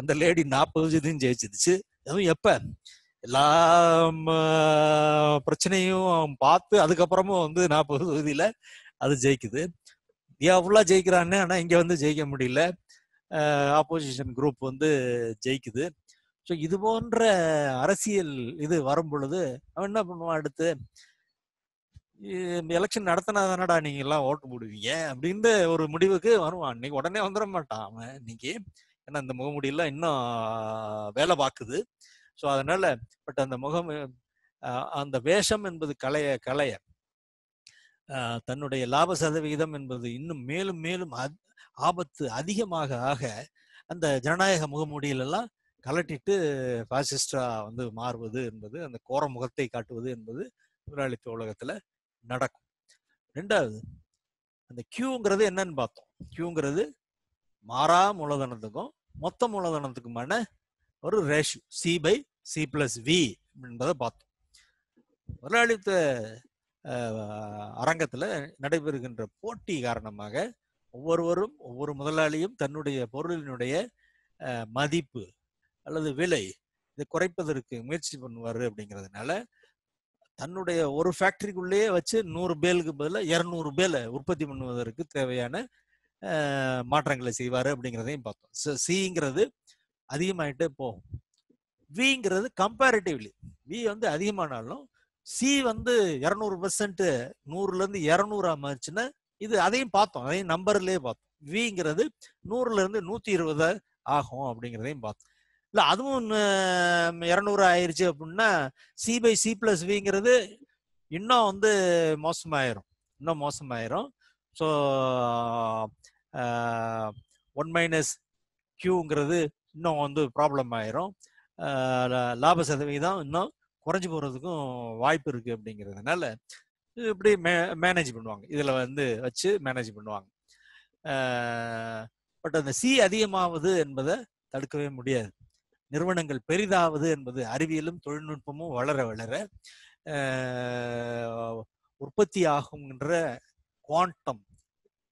அந்த லேடி நாற்பது விஜயத்தையும் ஜெயிச்சிருச்சு அதுவும் எப்ப எல்லா பிரச்சனையும் பார்த்து அதுக்கப்புறமும் வந்து நாற்பது தொகுதியில அது ஜெயிக்குது இந்தியா ஃபுல்லா ஜெயிக்கிறான்னு ஆனா இங்க வந்து ஜெயிக்க முடியல ஆப்போசிஷன் குரூப் வந்து ஜெயிக்குது ஸோ இது போன்ற அரசியல் இது வரும் பொழுது அவன் என்ன பண்ணுவான் அடுத்து எலெக்ஷன் நடத்தினா தானடா நீங்க எல்லாம் ஓட்டு போடுவீங்க அப்படின்னு ஒரு முடிவுக்கு வருவான் இன்னைக்கு உடனே வந்துட மாட்டான் அவன் இன்னைக்கு ஏன்னா இந்த முகமுடியெல்லாம் இன்னும் வேலை பார்க்குது ஸோ அதனால பட் அந்த முகம் அந்த வேஷம் என்பது கலைய கலைய தன்னுடைய லாப சதவிகிதம் என்பது இன்னும் மேலும் மேலும் ஆபத்து அதிகமாக ஆக அந்த ஜனநாயக முகமூடியிலெல்லாம் கலட்டிட்டு பாசிஸ்டா வந்து மாறுவது என்பது அந்த கோர முகத்தை காட்டுவது என்பது முதலாளித்துவ உலகத்துல நடக்கும் ரெண்டாவது அந்த கியூங்கிறது என்னன்னு பார்த்தோம் கியூங்கிறது மாறா மூலதனத்துக்கும் மொத்த மூலதனத்துக்குமான ஒரு ratio C by C plus V என்பதை பார்த்தோம் முதலாளித்த அரங்கத்துல நடைபெறுகின்ற போட்டி காரணமாக ஒவ்வொருவரும் ஒவ்வொரு முதலாளியும் தன்னுடைய பொருளினுடைய மதிப்பு அல்லது விலை இதை குறைப்பதற்கு முயற்சி பண்ணுவார் அப்படிங்கிறதுனால தன்னுடைய ஒரு ஃபேக்டரிக்குள்ளேயே வச்சு நூறு பேலுக்கு பதிலாக இரநூறு பேலை உற்பத்தி பண்ணுவதற்கு தேவையான மாற்றங்களை செய்வார் அப்படிங்கிறதையும் பார்த்தோம் சிங்கிறது அதிகமாயிட்டே போகும் விங்கிறது கம்பேரிட்டிவ்லி வி வந்து அதிகமானாலும் சி வந்து இரநூறு பெர்சன்ட்டு நூறுலேருந்து இரநூறாக மாறிச்சுன்னா இது அதையும் பார்த்தோம் அதையும் நம்பர்லேயே பார்த்தோம் விங்கிறது நூறுலேருந்து நூற்றி இருபது ஆகும் அப்படிங்கிறதையும் பார்த்தோம் இல்ல அதுவும் இரநூறு ஆயிருச்சு அப்படின்னா சி பை சி பிளஸ் விங்கிறது இன்னும் வந்து மோசமாயிரும் இன்னும் மோசமாயிரும் ஸோ ஒன் மைனஸ் கியூங்கிறது இன்னும் வந்து ப்ராப்ளம் ஆயிரும் லாப சதவீதம் இன்னும் குறைஞ்சி போகிறதுக்கும் வாய்ப்பு இருக்குது அப்படிங்கிறதுனால இப்படி மே மேனேஜ் பண்ணுவாங்க இதில் வந்து வச்சு மேனேஜ் பண்ணுவாங்க பட் அந்த சி அதிகமாவது என்பதை தடுக்கவே முடியாது நிறுவனங்கள் பெரிதாவது என்பது அறிவியலும் தொழில்நுட்பமும் வளர வளர உற்பத்தி ஆகுங்கின்ற குவாண்டம்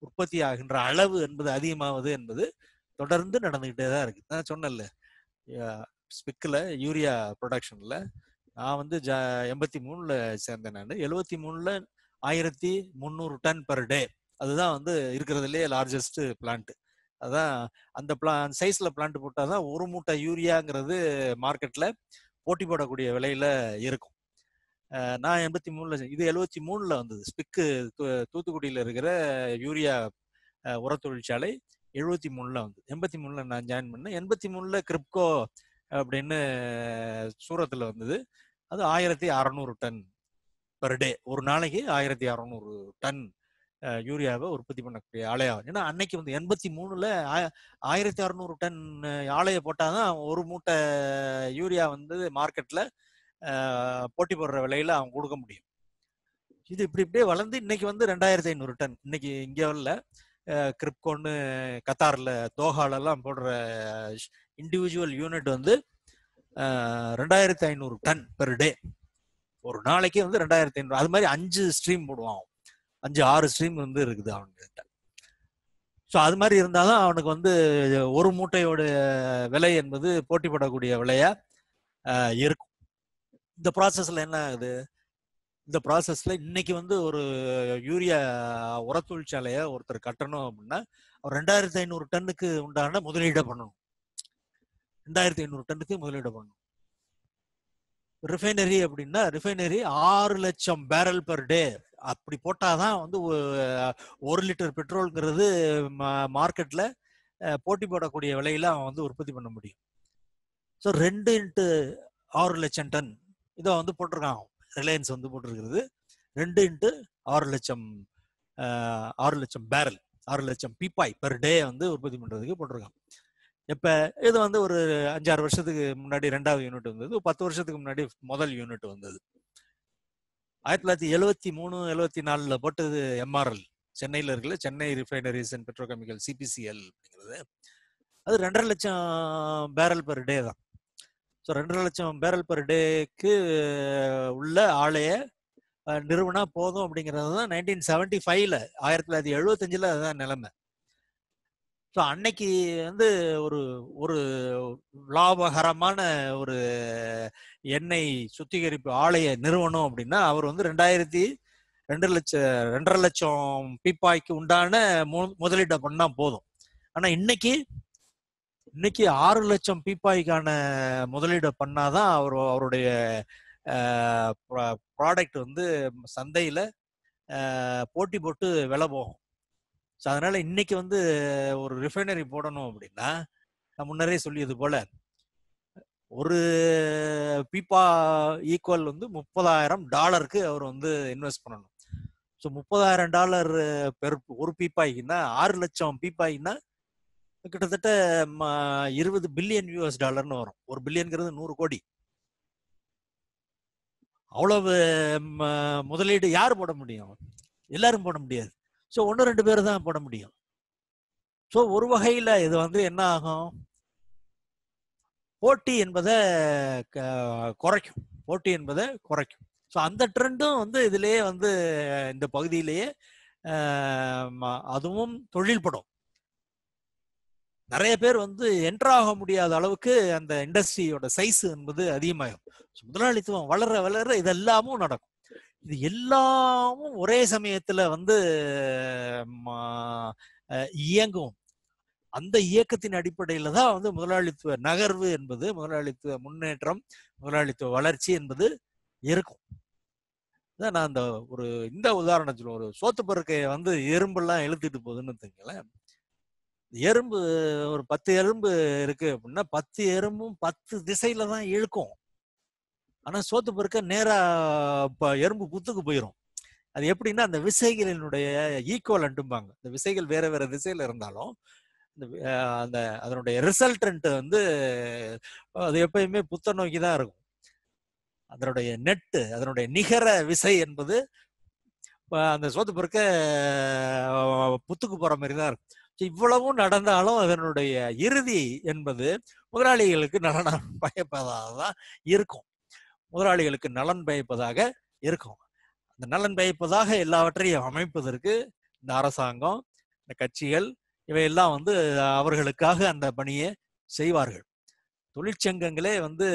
உற்பத்தி ஆகின்ற அளவு என்பது அதிகமாவது என்பது தொடர்ந்து நடந்துகிட்டே தான் இருக்கு நான் சொன்னேன்ல ஸ்பிக்கில் யூரியா ப்ரொடக்ஷன்ல நான் வந்து ஜ எண்பத்தி மூணுல சேர்ந்தேன் நான் எழுபத்தி மூணுல ஆயிரத்தி முந்நூறு டன் பர் டே அதுதான் வந்து இருக்கிறதுலே லார்ஜஸ்ட் பிளான்ட் அதான் அந்த பிளா சைஸ்ல பிளான்ட் போட்டால் தான் ஒரு மூட்டை யூரியாங்கிறது மார்க்கெட்ல போட்டி போடக்கூடிய விலையில இருக்கும் நான் எண்பத்தி மூணுல இது எழுபத்தி மூணுல வந்தது ஸ்பிக்கு தூத்துக்குடியில் இருக்கிற யூரியா உர தொழிற்சாலை எழுபத்தி மூணுல வந்து எண்பத்தி மூணுல நான் ஜாயின் பண்ணேன் எண்பத்தி மூணுல கிரிப்கோ அப்படின்னு சூரத்தில் வந்தது அது ஆயிரத்தி அறநூறு டன் பர் டே ஒரு நாளைக்கு ஆயிரத்தி அறநூறு டன் யூரியாவை உற்பத்தி பண்ணக்கூடிய ஆலயம் ஏன்னா அன்னைக்கு வந்து எண்பத்தி மூணுல ஆயிரத்தி அறுநூறு டன் ஆலையை போட்டாதான் ஒரு மூட்டை யூரியா வந்து மார்க்கெட்ல போட்டி போடுற விலையில அவங்க கொடுக்க முடியும் இது இப்படி இப்படியே வளர்ந்து இன்னைக்கு வந்து ரெண்டாயிரத்தி ஐநூறு டன் இன்னைக்கு இங்கே கிரிப்கோன்னு கிரிப்கோன்னு கத்தாரில் எல்லாம் போடுற இண்டிவிஜுவல் யூனிட் வந்து ரெண்டாயிரத்தி ஐநூறு டன் பெர் டே ஒரு நாளைக்கு வந்து ரெண்டாயிரத்தி ஐநூறு அது மாதிரி அஞ்சு ஸ்ட்ரீம் போடுவான் அஞ்சு ஆறு ஸ்ட்ரீம் வந்து இருக்குது அவன்கிட்ட ஸோ அது மாதிரி இருந்தாலும் அவனுக்கு வந்து ஒரு மூட்டையோட விலை என்பது போட்டிப்படக்கூடிய விலையா இருக்கும் இந்த ப்ராசஸில் என்ன ஆகுது இந்த ப்ராசஸில் இன்னைக்கு வந்து ஒரு யூரியா உர தொழிற்சாலையை ஒருத்தர் கட்டணும் அப்படின்னா அவர் ரெண்டாயிரத்தி ஐநூறு டன்னுக்கு உண்டான முதலீடை பண்ணணும் ரெண்டாயிரத்தி ஐநூறு டன்னுக்கு முதலீடு பண்ணணும் ரிஃபைனரி அப்படின்னா ரிஃபைனரி ஆறு லட்சம் பேரல் பர் டே அப்படி போட்டாதான் வந்து ஒரு லிட்டர் பெட்ரோலுங்கிறது மார்க்கெட்ல போட்டி போடக்கூடிய விலையில அவன் வந்து உற்பத்தி பண்ண முடியும் ஸோ ரெண்டு இன்ட்டு ஆறு லட்சம் டன் இதை வந்து போட்டிருக்கான் ரிலையன்ஸ் வந்து போட்டிருக்கிறது ரெண்டு இன்ட்டு ஆறு லட்சம் ஆறு லட்சம் பேரல் ஆறு லட்சம் பீப்பாய் பெர் டே வந்து உற்பத்தி பண்ணுறதுக்கு போட்டிருக்கான் இப்போ இது வந்து ஒரு அஞ்சாறு வருஷத்துக்கு முன்னாடி ரெண்டாவது யூனிட் வந்தது பத்து வருஷத்துக்கு முன்னாடி முதல் யூனிட் வந்தது ஆயிரத்தி தொள்ளாயிரத்தி எழுவத்தி மூணு எழுவத்தி நாலுல போட்டது எம்ஆர்எல் சென்னையில இருக்குல்ல Chennai refineries and petrochemical CPCL அப்படிங்கிறது அது ரெண்டரை லட்சம் பேரல் பர் டே தான் ஸோ ரெண்டரை லட்சம் பேரல் பர் டேக்கு உள்ள ஆலைய நிறுவனா போதும் அப்படிங்கிறது தான் நைன்டீன் செவன்டி ஃபைவ்ல ஆயிரத்தி தொள்ளாயிரத்தி எழுபத்தஞ்சில் அதுதான் நிலைமை ஸோ அன்னைக்கு வந்து ஒரு ஒரு லாபகரமான ஒரு எண்ணெய் சுத்திகரிப்பு ஆலைய நிறுவனம் அப்படின்னா அவர் வந்து ரெண்டாயிரத்தி ரெண்டு லட்சம் ரெண்டரை லட்சம் பீப்பாய்க்கு உண்டான முதலீட்டை பண்ணா போதும் ஆனா இன்னைக்கு இன்னைக்கு ஆறு லட்சம் பீப்பாய்க்கான முதலீடு பண்ணாதான் அவர் அவருடைய ப்ராடக்ட் வந்து சந்தையில போட்டி போட்டு விலை போகும் ஸோ அதனால இன்னைக்கு வந்து ஒரு ரிஃபைனரி போடணும் அப்படின்னா நான் முன்னரே சொல்லியது போல ஒரு பீப்பா ஈக்குவல் வந்து முப்பதாயிரம் டாலருக்கு அவர் வந்து இன்வெஸ்ட் பண்ணணும் ஸோ முப்பதாயிரம் டாலர் பெர் ஒரு பீப்பாய்க்குன்னா ஆறு லட்சம் பீப்பாய்க்குன்னா கிட்டத்தட்ட இருபது பில்லியன் யூஎஸ் டாலர்னு வரும் ஒரு பில்லியனுங்கிறது நூறு கோடி அவ்வளவு முதலீடு யார் போட முடியும் எல்லாரும் போட முடியாது ஸோ ஒன்று ரெண்டு பேர் தான் போட முடியும் ஸோ ஒரு வகையில் இது வந்து என்ன ஆகும் போட்டி என்பதை குறைக்கும் போட்டி என்பதை குறைக்கும் ஸோ அந்த ட்ரெண்டும் வந்து இதுலேயே வந்து இந்த பகுதியிலேயே அதுவும் தொழில் படம் நிறைய பேர் வந்து என்ட்ராக முடியாத அளவுக்கு அந்த இண்டஸ்ட்ரியோட சைஸ் என்பது அதிகமாகும் முதலாளித்துவம் வளர வளர இதெல்லாமும் நடக்கும் இது எல்லாமும் ஒரே சமயத்துல வந்து இயங்கும் அந்த இயக்கத்தின் அடிப்படையில தான் வந்து முதலாளித்துவ நகர்வு என்பது முதலாளித்துவ முன்னேற்றம் முதலாளித்துவ வளர்ச்சி என்பது இருக்கும் நான் அந்த ஒரு இந்த உதாரணம் சொல்லுவேன் ஒரு சோத்து பருக்கையை வந்து எறும்பெல்லாம் இழுத்துட்டு போகுதுன்னு தெரியல எறும்பு ஒரு பத்து எறும்பு இருக்கு அப்படின்னா பத்து எறும்பும் பத்து திசையில தான் இழுக்கும் ஆனா சோத்து பருக்க நேரா எறும்பு புத்துக்கு போயிடும் அது எப்படின்னா அந்த விசைகளினுடைய ஈக்குவல் அண்டும்பாங்க இந்த விசைகள் வேற வேற திசையில இருந்தாலும் அந்த அதனுடைய ரிசல்ட் வந்து அது எப்பயுமே புத்தநோக்கி தான் இருக்கும் அதனுடைய நெட்டு அதனுடைய நிகர விசை என்பது அந்த சோத்து பொறுக்க புத்துக்கு போற மாதிரி தான் இருக்கும் இவ்வளவும் நடந்தாலும் அதனுடைய இறுதி என்பது முதலாளிகளுக்கு நலனம் *laughs* பயப்பதாக தான் இருக்கும் முதலாளிகளுக்கு நலன் பயப்பதாக இருக்கும் அந்த நலன் பயப்பதாக எல்லாவற்றையும் அமைப்பதற்கு இந்த அரசாங்கம் இந்த கட்சிகள் இவையெல்லாம் வந்து அவர்களுக்காக அந்த பணியை செய்வார்கள் தொழிற்சங்கங்களே வந்து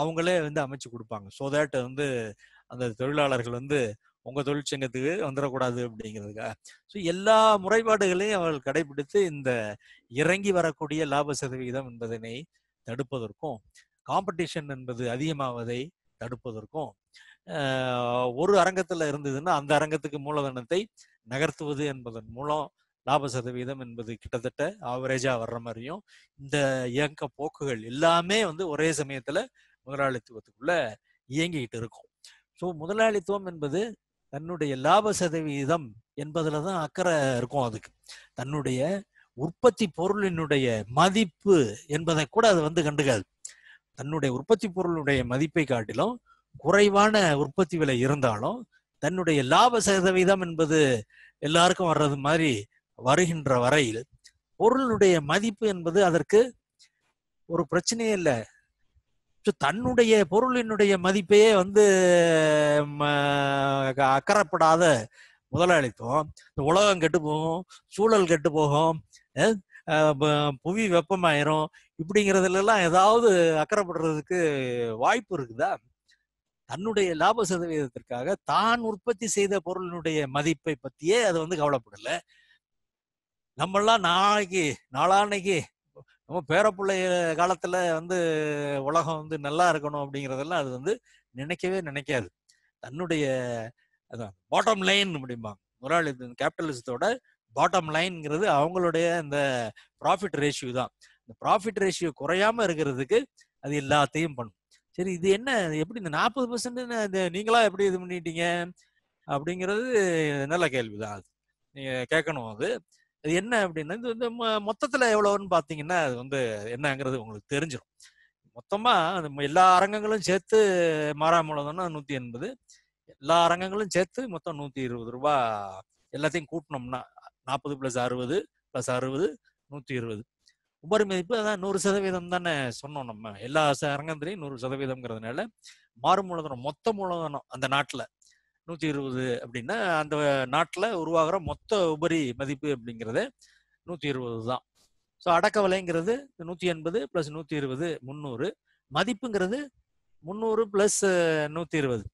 அவங்களே வந்து அமைச்சு கொடுப்பாங்க ஸோ தேட் வந்து அந்த தொழிலாளர்கள் வந்து உங்க தொழிற்சங்கத்துக்கு வந்துடக்கூடாது அப்படிங்கிறதுக்காக ஸோ எல்லா முறைப்பாடுகளையும் அவர்கள் கடைபிடித்து இந்த இறங்கி வரக்கூடிய லாப சதவிகிதம் என்பதனை தடுப்பதற்கும் காம்படிஷன் என்பது அதிகமாவதை தடுப்பதற்கும் ஒரு அரங்கத்துல இருந்ததுன்னா அந்த அரங்கத்துக்கு மூலதனத்தை நகர்த்துவது என்பதன் மூலம் லாப சதவீதம் என்பது கிட்டத்தட்ட ஆவரேஜாக வர்ற மாதிரியும் இந்த இயக்க போக்குகள் எல்லாமே வந்து ஒரே சமயத்தில் முதலாளித்துவத்துக்குள்ள இயங்கிக்கிட்டு இருக்கும் ஸோ முதலாளித்துவம் என்பது தன்னுடைய லாப சதவீதம் என்பதுல தான் அக்கறை இருக்கும் அதுக்கு தன்னுடைய உற்பத்தி பொருளினுடைய மதிப்பு என்பதை கூட அது வந்து கண்டுக்காது தன்னுடைய உற்பத்தி பொருளுடைய மதிப்பை காட்டிலும் குறைவான உற்பத்தி விலை இருந்தாலும் தன்னுடைய லாப சதவீதம் என்பது எல்லாருக்கும் வர்றது மாதிரி வருகின்ற வரையில் பொருளுடைய மதிப்பு என்பது அதற்கு ஒரு பிரச்சனையே இல்லை தன்னுடைய பொருளினுடைய மதிப்பையே வந்து அக்கறப்படாத முதலாளித்துவம் இந்த உலகம் கெட்டு போகும் சூழல் கெட்டு போகும் புவி வெப்பமாயிரும் இப்படிங்கிறதுலாம் ஏதாவது அக்கறைப்படுறதுக்கு வாய்ப்பு இருக்குதா தன்னுடைய லாப சதவீதத்திற்காக தான் உற்பத்தி செய்த பொருளினுடைய மதிப்பை பற்றியே அது வந்து கவலைப்படலை நம்மெல்லாம் நாளைக்கு நாளான்னைக்கு நம்ம பேரப்பிள்ளை காலத்துல வந்து உலகம் வந்து நல்லா இருக்கணும் அப்படிங்கிறதெல்லாம் அது வந்து நினைக்கவே நினைக்காது தன்னுடைய பாட்டம் லைன் அப்படிம்பாங்க முதலாளி கேபிட்டலிசத்தோட பாட்டம் லைன்ங்கிறது அவங்களுடைய இந்த ப்ராஃபிட் ரேஷியோ தான் இந்த ப்ராஃபிட் ரேஷியோ குறையாம இருக்கிறதுக்கு அது எல்லாத்தையும் பண்ணும் சரி இது என்ன எப்படி இந்த நாற்பது பர்சன்ட் நீங்களா எப்படி இது பண்ணிட்டீங்க அப்படிங்கிறது நல்ல கேள்விதான் அது நீங்க கேட்கணும் அது இது என்ன அப்படின்னா இது வந்து மொத்தத்துல எவ்வளவுன்னு பாத்தீங்கன்னா அது வந்து என்னங்கிறது உங்களுக்கு தெரிஞ்சிடும் மொத்தமா எல்லா அரங்கங்களும் சேர்த்து மாறா மூலதனா நூத்தி எண்பது எல்லா அரங்கங்களும் சேர்த்து மொத்தம் நூத்தி இருபது ரூபா எல்லாத்தையும் கூட்டினோம்னா நாற்பது பிளஸ் அறுபது பிளஸ் அறுபது நூத்தி இருபது உபரி மதிப்பு அதான் நூறு சதவீதம் தானே சொன்னோம் நம்ம எல்லா அரங்கத்திலையும் நூறு சதவீதம்ங்கிறதுனால மாறு மூலதனம் மொத்த மூலதனம் அந்த நாட்டுல நூற்றி இருபது அப்படின்னா அந்த நாட்டில் உருவாகிற மொத்த உபரி மதிப்பு அப்படிங்கிறது நூற்றி இருபது தான் ஸோ அடக்க விலைங்கிறது நூற்றி எண்பது ப்ளஸ் நூற்றி இருபது முந்நூறு மதிப்புங்கிறது முந்நூறு ப்ளஸ் நூற்றி இருபது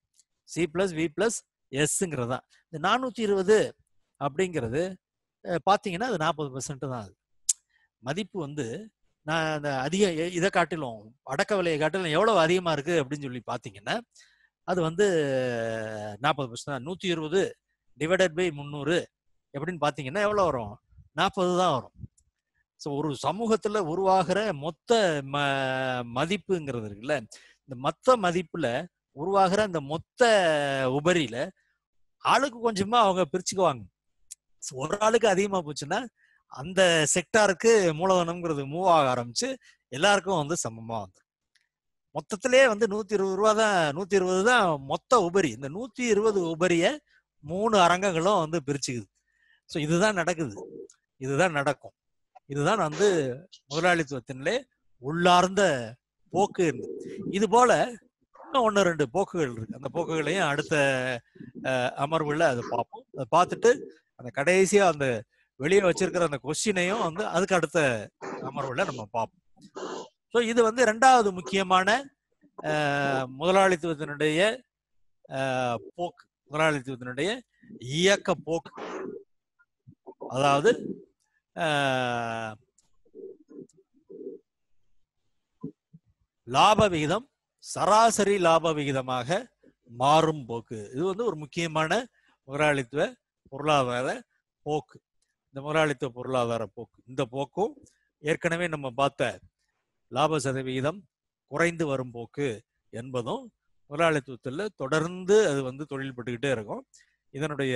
சி ப்ளஸ் வி ப்ளஸ் எஸ்ஸுங்கிறது தான் இந்த நானூற்றி இருபது அப்படிங்கிறது பார்த்தீங்கன்னா அது நாற்பது பர்சன்ட்டு தான் அது மதிப்பு வந்து நான் அந்த அதிக இதை காட்டிலும் அடக்க விலையை காட்டிலும் எவ்வளவு அதிகமாக இருக்குது அப்படின்னு சொல்லி பார்த்தீங்கன்னா அது வந்து நாற்பது பர்சன்ட் தான் நூற்றி இருபது டிவைடட் பை முந்நூறு எப்படின்னு பார்த்தீங்கன்னா எவ்வளோ வரும் நாற்பது தான் வரும் ஸோ ஒரு சமூகத்தில் உருவாகிற மொத்த ம மதிப்புங்கிறது இருக்குல்ல இந்த மொத்த மதிப்பில் உருவாகிற அந்த மொத்த உபரியில் ஆளுக்கு கொஞ்சமாக அவங்க பிரிச்சுக்குவாங்க ஒரு ஆளுக்கு அதிகமாக போச்சுன்னா அந்த செக்டாருக்கு மூலதனம்ங்கிறது மூவ் ஆக ஆரம்பிச்சு எல்லாருக்கும் வந்து சமமாக வந்துடும் மொத்தத்திலே வந்து நூத்தி இருபது ரூபா தான் நூத்தி இருபது தான் மொத்த உபரி இந்த நூத்தி இருபது உபரிய மூணு அரங்கங்களும் வந்து பிரிச்சுக்குது ஸோ இதுதான் நடக்குது இதுதான் நடக்கும் இதுதான் வந்து முதலாளித்துவத்தினிலே உள்ளார்ந்த போக்கு இது போல இன்னும் ஒன்று ரெண்டு போக்குகள் இருக்கு அந்த போக்குகளையும் அடுத்த அமர்வுல அதை பார்ப்போம் அதை பார்த்துட்டு அந்த கடைசியா அந்த வெளியே வச்சிருக்கிற அந்த கொஸ்டினையும் வந்து அதுக்கு அடுத்த அமர்வுல நம்ம பார்ப்போம் ஸோ இது வந்து ரெண்டாவது முக்கியமான முதலாளித்துவத்தினுடைய போக்கு முதலாளித்துவத்தினுடைய இயக்க போக்கு அதாவது லாப விகிதம் சராசரி லாப விகிதமாக மாறும் போக்கு இது வந்து ஒரு முக்கியமான முதலாளித்துவ பொருளாதார போக்கு இந்த முதலாளித்துவ பொருளாதார போக்கு இந்த போக்கும் ஏற்கனவே நம்ம பார்த்த லாப சதவிகிதம் குறைந்து வரும் போக்கு என்பதும் முதலாளித்துவத்தில் தொடர்ந்து அது வந்து தொழில் பட்டுக்கிட்டே இருக்கும் இதனுடைய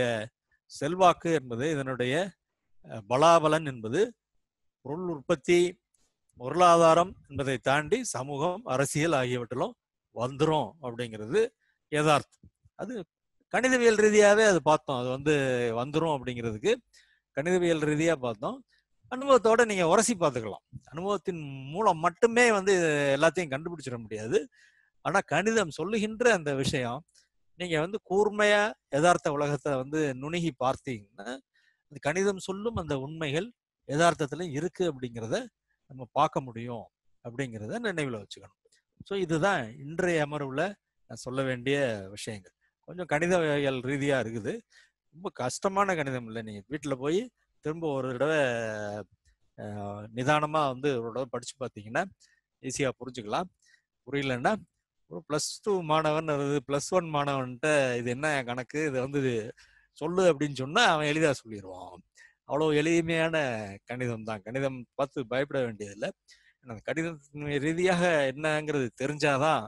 செல்வாக்கு என்பது இதனுடைய பலாபலன் என்பது பொருள் உற்பத்தி பொருளாதாரம் என்பதை தாண்டி சமூகம் அரசியல் ஆகியவற்றிலும் வந்துடும் அப்படிங்கிறது யதார்த்தம் அது கணிதவியல் ரீதியாகவே அது பார்த்தோம் அது வந்து வந்துடும் அப்படிங்கிறதுக்கு கணிதவியல் ரீதியாக பார்த்தோம் அனுபவத்தோட நீங்க உரசி பார்த்துக்கலாம் அனுபவத்தின் மூலம் மட்டுமே வந்து எல்லாத்தையும் கண்டுபிடிச்சிட முடியாது ஆனா கணிதம் சொல்லுகின்ற அந்த விஷயம் நீங்க வந்து கூர்மையா யதார்த்த உலகத்தை வந்து நுணுகி பார்த்தீங்கன்னா அந்த கணிதம் சொல்லும் அந்த உண்மைகள் யதார்த்தத்துல இருக்கு அப்படிங்கிறத நம்ம பார்க்க முடியும் அப்படிங்கிறத நினைவில் வச்சுக்கணும் ஸோ இதுதான் இன்றைய அமர்வுல நான் சொல்ல வேண்டிய விஷயங்கள் கொஞ்சம் கணிதவியல் ரீதியா இருக்குது ரொம்ப கஷ்டமான கணிதம் இல்லை நீங்க வீட்டில் போய் திரும்ப ஒரு தடவை நிதானமாக வந்து ஒரு தடவை படித்து பார்த்தீங்கன்னா ஈஸியாக புரிஞ்சுக்கலாம் புரியலன்னா ஒரு ப்ளஸ் டூ மாணவன் அது ப்ளஸ் ஒன் மாணவன்கிட்ட இது என்ன கணக்கு இது வந்து சொல்லு அப்படின்னு சொன்னால் அவன் எளிதாக சொல்லிடுவான் அவ்வளோ எளிமையான கணிதம் தான் கணிதம் பார்த்து பயப்பட வேண்டியதில்லை அந்த கணித ரீதியாக என்னங்கிறது தெரிஞ்சாதான்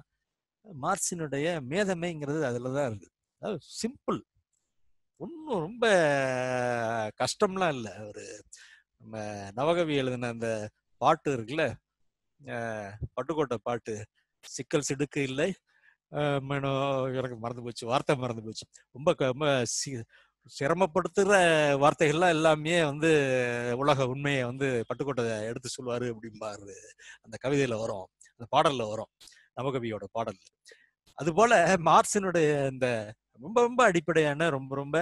மார்க்சினுடைய மேதமைங்கிறது அதில் தான் இருக்குது அதாவது சிம்பிள் ஒன்றும் ரொம்ப கஷ்டம்லாம் இல்லை ஒரு நம்ம நவகவி எழுதின அந்த பாட்டு இருக்குல்ல பட்டுக்கோட்டை பாட்டு சிக்கல் சிடுக்கு இல்லை மேனோ எனக்கு மறந்து போச்சு வார்த்தை மறந்து போச்சு ரொம்ப ரொம்ப சிரமப்படுத்துகிற வார்த்தைகள்லாம் எல்லாமே வந்து உலக உண்மையை வந்து பட்டுக்கோட்டை எடுத்து சொல்லுவார் அப்படிம்பாரு அந்த கவிதையில் வரும் அந்த பாடலில் வரும் நவகவியோட பாடல் அதுபோல மார்சினுடைய இந்த ரொம்ப ரொம்ப அடிப்படையான ரொம்ப ரொம்ப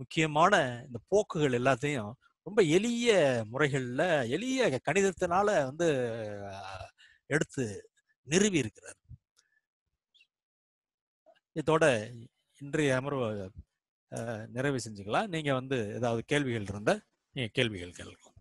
முக்கியமான இந்த போக்குகள் எல்லாத்தையும் ரொம்ப எளிய முறைகள்ல எளிய கணிதத்தினால வந்து எடுத்து நிறுவி இருக்கிறார் இதோட இன்றைய அமர்வு நிறைவு செஞ்சுக்கலாம் நீங்க வந்து ஏதாவது கேள்விகள் இருந்தா நீங்க கேள்விகள் கேட்கலாம்